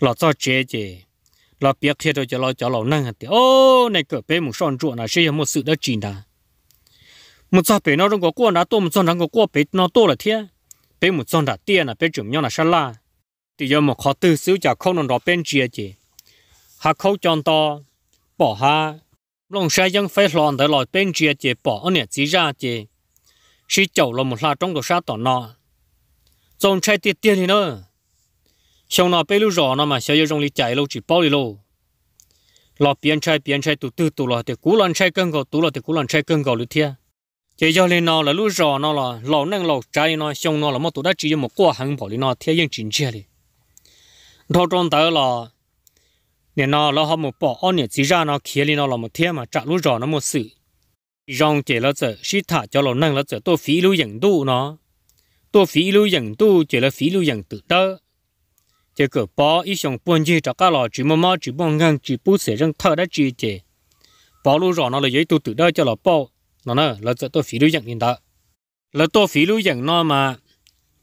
là cho chế chế là biết khi đó cho lo cho lo năng thì ô này cửa bé một son ruột là sẽ một sự đã chỉ đã một sao bé nó trong có qua đã to một son đang có qua bé nó to là thế bé một son đã tiền là bé chụm nhau là sao la thì giờ một khó tư xíu chả không nó đó bên chia chị hạ khâu chọn to bỏ ha lòng sai dân phải lòn tới lòi bên chia chị bỏ anh nhà chỉ ra chị sĩ chậu là một la trong đó sát tỏ nọ trong trai tiệt tiền thì nữa xong nó bây lúc rõ nó mà xây dựng lý chạy lâu chỉ bao đi lâu lọ biến chạy biến chạy tụt tụt tụt lọ thì cú lần chạy cân gò tụ lọ thì cú lần chạy cân gò lụt thia chỉ cho lên nó là lúc rõ nó là lọ năng lọ chạy nó xong nó là một tụ đã chỉ một quả hàng bảo đi nó theo yên chính chia đi thọ trong tới là nên nó là họ một bỏ ăn nhẹ chỉ ra nó kia lì nó là một thiên mà chạy lúc rõ nó một sự rong chỉ là giờ xí thả cho lọ năng là giờ tôi phí lưu dẫn tu nó tôi phí lưu dẫn tu chỉ là phí lưu dẫn tự đó 这个包一箱半斤，这个了，只么么只帮人只不写人偷的只的，包路上那了也都得到叫了包，那呢，那这都肥肉养的，那都肥肉养那嘛，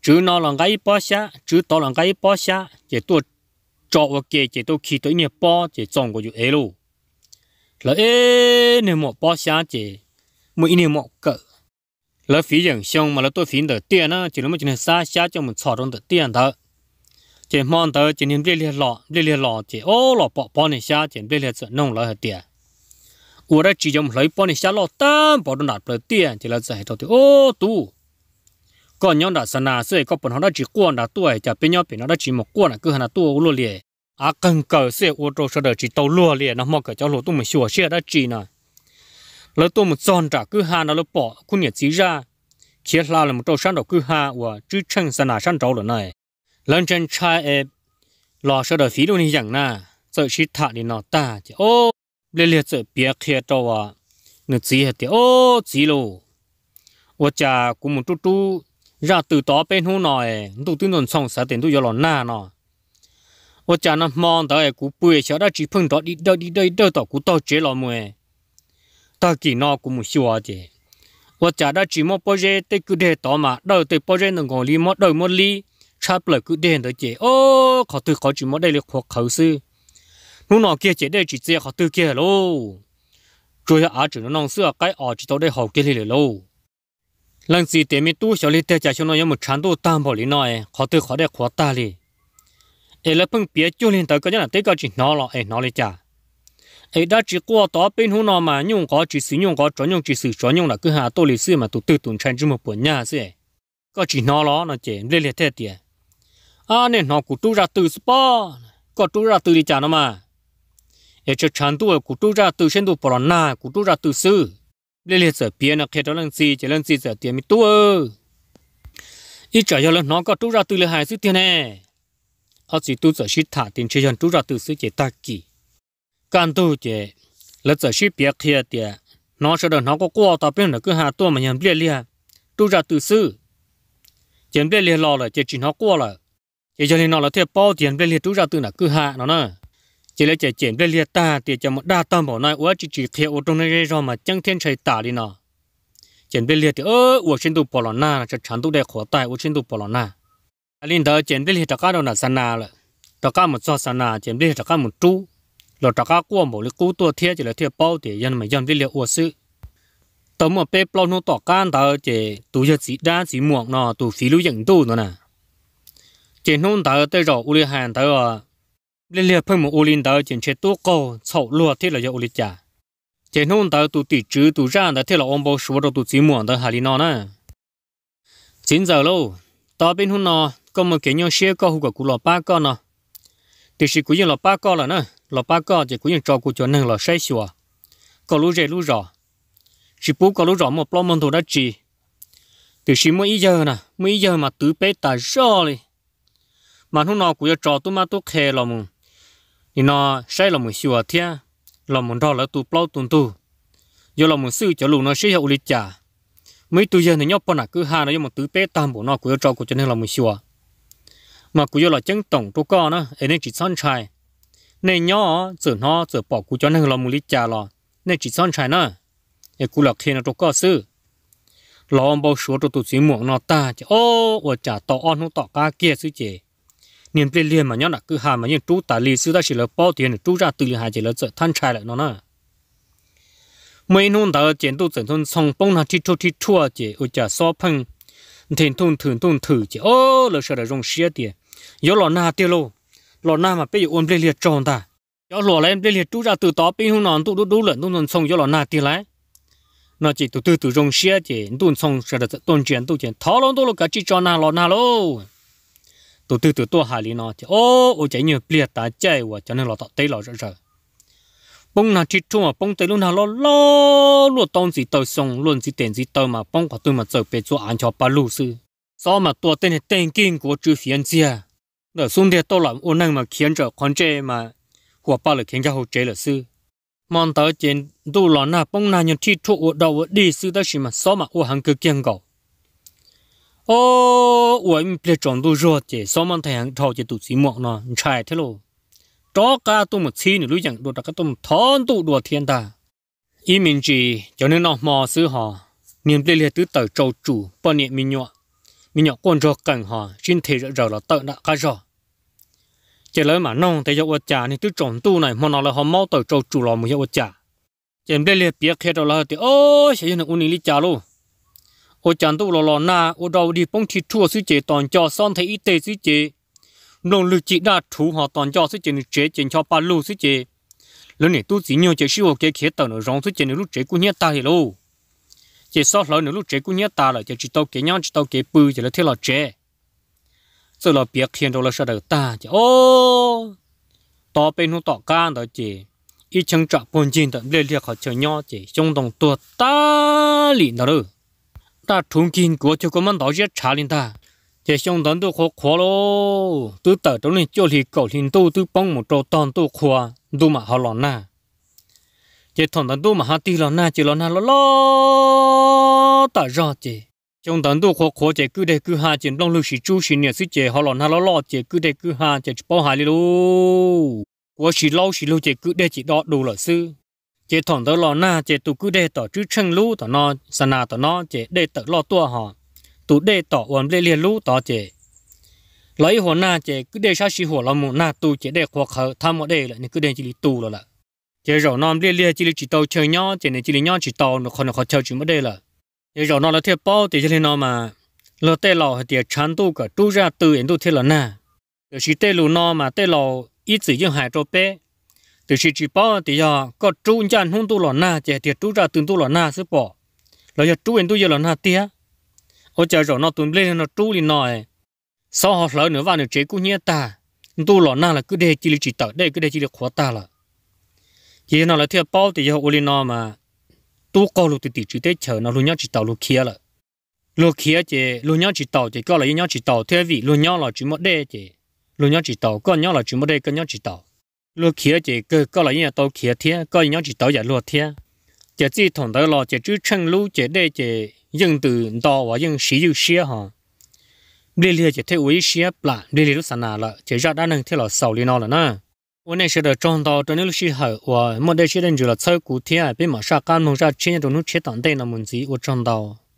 只那啷个一包虾，只到啷个一包虾，也多找我给，也都去到一包，也中国就挨喽，那哎，你莫包虾这，没你莫个。là phí dân xong mà là tôi phí được tiền á chỉ là một chuyện xa xa cho mình xóa trong được tiền thôi chỉ mong tới chỉ nên biết liền lọ biết liền lọ chỉ ô lọ bỏ bỏ này xa chỉ biết liền chuyện nông lợi hạt tiền ủa đó chỉ dùng lấy bỏ này xa lọ tam bỏ đồ nạt lợi tiền chỉ là giải thôi ô tu còn nhau đã sanh nào sẽ có bọn họ đã chỉ quan đã tuổi chả bên nhau bên nó đã chỉ một quan là cứ hàng tuổi luôn liền à cần cờ sẽ ô tô sau đời chỉ tàu luôn liền nó mong cờ cháu lỗ tôi mình sửa sửa đã chỉ nè lỡ tôi một giòn trả cứ hàng nó lỡ bỏ cũng nhiệt gì ra khi là một trâu sáng đầu cứ ha và chứ chân sanh nào sáng trâu rồi này lần chân trai ép lò sợ đời phí luôn như chẳng na sợ chỉ thả đi nó ta chứ ô lê liệt sợ bia kia cho à nó chỉ hết thì ô chỉ lô ô cha cũng muốn tu ra từ đó bên hông nòi tu tin đồn xong sao tiền giờ lò na ô cha nó mong tới cú bùi sợ đã chỉ phun đó đi đâu đi đây đâu tỏ cú to chế lò mùi ta kỳ nó cũng muốn xua chứ ô cha đã chỉ một bơ tê cứ để tỏ mà đâu tê bơ dê đừng còn li mất đời mất li 插了 cứ đen đó chị ô khó từ khó chỉ mới đây là hoặc khẩu sư nó nọ kia chị đây chỉ chỉ khó từ kia lô rồi á chỉ nó nong xưa cái ở chỉ tao đây học kia liền lô lần gì tiền mi tu xào li tê cho nó có một chán tu tam bảo lý nói khó từ khó đây họ ta li ai là phun bia cho lên tới cái là tới cái chỉ nó lo ai nó li cha ai đã chỉ qua đó bên hú nó mà nhung có chỉ sử nhung có chọn nhung chỉ sử chọn nhung là cứ hà tôi lịch sử mà tụ tự tụng tranh chỉ một bữa nhá sẽ có chỉ nó lo nó chỉ lên liệt thế tiền à nên nó cũng tu ra từ spa có tu ra từ đi chả nó mà để cho chán tu cũng tu ra từ sen tu bỏ na cũng tu ra từ sư lấy lấy sợ biến nó khi đó lần gì chỉ lần gì sợ tiền mi tu ít trở cho lần nó có tu ra từ lời hại sư tiền này họ chỉ tu sợ shit thả tiền chơi dần tu ra từ sư chỉ ta kỳ can tu chỉ lấy sợ shit biệt kia tiền nó sẽ được nó có qua tao bên là cứ hà tu mà nhận biết liền tu ra từ sư chỉ biết liền lo là chỉ chỉ nó qua là giờ cho nên nó là theo bao tiền bên liệt trú ra từ là cứ hạ nó nè chỉ là chỉ chuyển bên liệt ta thì cho một đa tâm bảo nói ủa chỉ chỉ theo ô trong này rồi mà chẳng thiên trời tả đi nó chuyển bên liệt thì ơ ủa trên tu bỏ lọ na cho chẳng tu đẹp khó tài ủa trên tu bỏ lọ na à, linh đó chuyển bên liệt tất cả đó là san na rồi tất cả một do san na chuyển bên liệt tất cả một trú rồi tất cả qua một cái cú tu thiết chỉ là theo bao tiền dân mà dân bên liệt ủa sự tấm mà bê lâu nó tỏ can đó chỉ tu giờ chỉ đa chỉ muộn nọ tu phí lưu dẫn tu nó nè chỉnh nông tờ tới rồi u li hàn tới rồi ờ. liên liên phân một u linh tờ chỉnh chế tố cổ sầu lúa thiết là do u li trả chỉnh nông tờ tụ tỷ chữ tụ ra tờ thế là ông bố số đó tụ chỉ muộn tờ hà li nó nè chín giờ luôn, tao bên hôm nọ có một cái nhau xe có hụt của cụ lọ ba con nọ thì chỉ cú dân lọ ba con là nè lọ ba con chỉ cú dân cho cụ cho nâng lọ say xùa có lú rẻ lú rõ chỉ bố có lú rõ một plom môn thủ đã chỉ thì sự mỗi giờ nè mỗi giờ mà tứ bé ta rõ đi mà hôm nó cũng trò tụi má tụi khè lò mù thì nó sai lò mù xua à thia lò mù đó là tụi bao tụi tụi giờ lò mù sư cho lù nó sẽ hậu lịch trả mấy tụi giờ thì nhóc bọn nó cứ hà nó một tứ bé tam bộ nó cũng trò của cho nên lò mù xua à. mà cũng giờ là chân tổng tụi con nó ấy nên chỉ son trai nên nhỏ giờ nó giờ bỏ cũng cho nên lò mù lịch trả lò nên chỉ son trai nó ấy cũng là khi nó tụi con sư lò bao số tụi tụi chỉ muộn nó ta chứ ô ở trả tọ on nó tọ cá kia suy chị niên bê liền mà nhớ là cứ hà mà những chú tà lì sư ta chỉ là bao tiền chú ra từ hai chỉ là sợ than trai lại nó nè mấy năm tờ chiến tu trận thôn song bông là chi chua chi chua chỉ ở chả so phăng tiền thôn thường thôn thử chỉ ô lỡ sợ là rong xía tiền yếu lọ na tiêu lô lọ na mà bây giờ ôn bê liệt tròn ta yếu lọ lên bê liệt chú ra từ đó bên hông nón tu đu đu lợn tu nón song yếu lọ na tiêu lại nó chỉ từ từ từ rong xía chỉ tu song sợ là tôn chiến tu chiến tháo lông tu lô cả chi cho na lọ na lô tụ từ từ tua hà lý nó chỉ ô ô chạy nhiều bia ta chạy và cho nên là tao tây là rồi rồi bông nào chỉ chung mà bông tây luôn nào lo lo luôn tông gì tàu sông luôn gì tiền gì tàu mà bông của tôi mà chơi, về chỗ ăn cho ba lù sư sao mà tua tên này tên kinh của chú phiền gì à đó xuống đây tôi làm ô năng mà khiến cho con trai mà của ba là khiến cho hậu chế là sư mong tới trên đủ lo na bông nào nhiều chỉ chung ở đâu ở đi sư đó là mà sao mà ô hàng cứ kiên cầu ô uống ple tròn đu rô chỉ sau mang thầy hàng thầu chỉ tụ sĩ chạy thế lô đó cả tụ một nữa lối chẳng đồ cả tụ thon tụ đùa thiên ta ý mình chỉ cho nên nó mò xứ họ niềm ple liệt tứ tờ trâu chủ bao niệm mình nhọ mình nhọ con rô cảnh họ xin thể rõ rõ là tợ đã cả rõ lấy mà nông thầy cho cha thì tứ tròn tu này mà nó là họ mau tờ trâu chủ lò mới cho cha chỉ ple liệt biết khi là thì ô sẽ như là uống lý cha ô chẳng đâu lò lò na ô đầu đi bông chỉ chua suy chế toàn cho son thấy y tế suy chế nông lực chỉ đa chú họ toàn cho suy chế nữ chế chế cho ba lô suy chế lần này tu chỉ nhiều chế siêu kế khía tờ nó rong suy chế nữ lúc chế cú nhé ta hiểu lô chế sau lỡ nữ lúc chế cú nhé ta là chế chỉ tàu kế nhau chỉ tàu kế bự chế là thế lò chế rồi lò biết khiến đồ là sao được ta chế ô to bên nó to can đó chế ít chẳng trọng bốn chín tận lê liệt họ chờ nhau chế trong đồng tuột ta lịn đó rồi ta trung kinh của cho có món đó rất trả lên ta thì xong đón tôi khó khó lô tôi tới trong này cho thì cậu thì tôi tôi bóng một trò toàn tôi khó tôi mà họ lòn na thì thằng đón tôi mà họ đi lòn na chỉ lòn na lò lò ta rõ chứ trong đón tôi khó khó chỉ cứ để cứ hà chỉ long lưu sĩ chú sĩ nhà sĩ chỉ họ lòn na lò lò chỉ cứ để cứ hà chỉ bảo hà đi lô quá sĩ lâu sĩ lâu chỉ cứ để chỉ đó đủ lợi sư chế thằng đó lo na chế tụ cứ đê tỏ chữ chân lú tỏ nó sa na tỏ nó chế đê tớ lo tua họ tụ đê tỏ uốn lê liền lú tỏ chế lấy hồ na chế cứ đê sao xí hồ lò mù na tụ chế đê hoặc hở tham một là nên cứ đê chỉ lì tụ rồi là chế rồi non lê lê chỉ lì chỉ tàu chơi nhau chế này chỉ lì nhau chỉ tàu nó còn khó chơi chỉ một đê là chế rồi non là thiệt bao thì chế nó mà lơ tê lò thì chán tu cả tu ra từ ấn tu thiệt là na rồi chỉ tê lù nó mà tê lò ít gì nhưng hại cho bé từ chỉ chỉ bỏ thì à có chú chân không tu lợn na chỉ thì chú ra từng tu lợn na sẽ bỏ rồi giờ chú em tu giờ lợn na tía ở chợ rồi nó tuần lên nó chú đi nói sau họ lỡ nữa vào nữa chế cũng như ta tu lợn na là cứ để chỉ chỉ tờ để cứ để chỉ được khóa ta là chỉ nó là thiệt bao thì giờ ô li nó mà tu câu lúc thì chỉ để chờ nó luôn nhớ chỉ tàu lúc kia là lúc kia chỉ luôn nhớ chỉ tàu chỉ có là nhớ chỉ tàu theo vị luôn nhớ là chỉ một đây chỉ luôn nhớ chỉ tàu có nhớ là chỉ một đây có nhớ chỉ tàu lúa khía chỉ cơ có là nhà tàu khía thế có nhóm chỉ tàu giả lúa thế chỉ chỉ thằng đó là chỉ chú chân lú chỉ để chỉ dân từ đo và dân sử dụng xe hả đây là chỉ thấy với xe là đây là lúc sáng nào là chỉ ra đã nâng thế là sầu đi nó là na hôm nay sẽ được trong đó trong lúc xí hở và một đây sẽ đến là sau cụ thế bên mà sa can mong ra trên trong lúc chế tận đây là muốn gì ở trong đó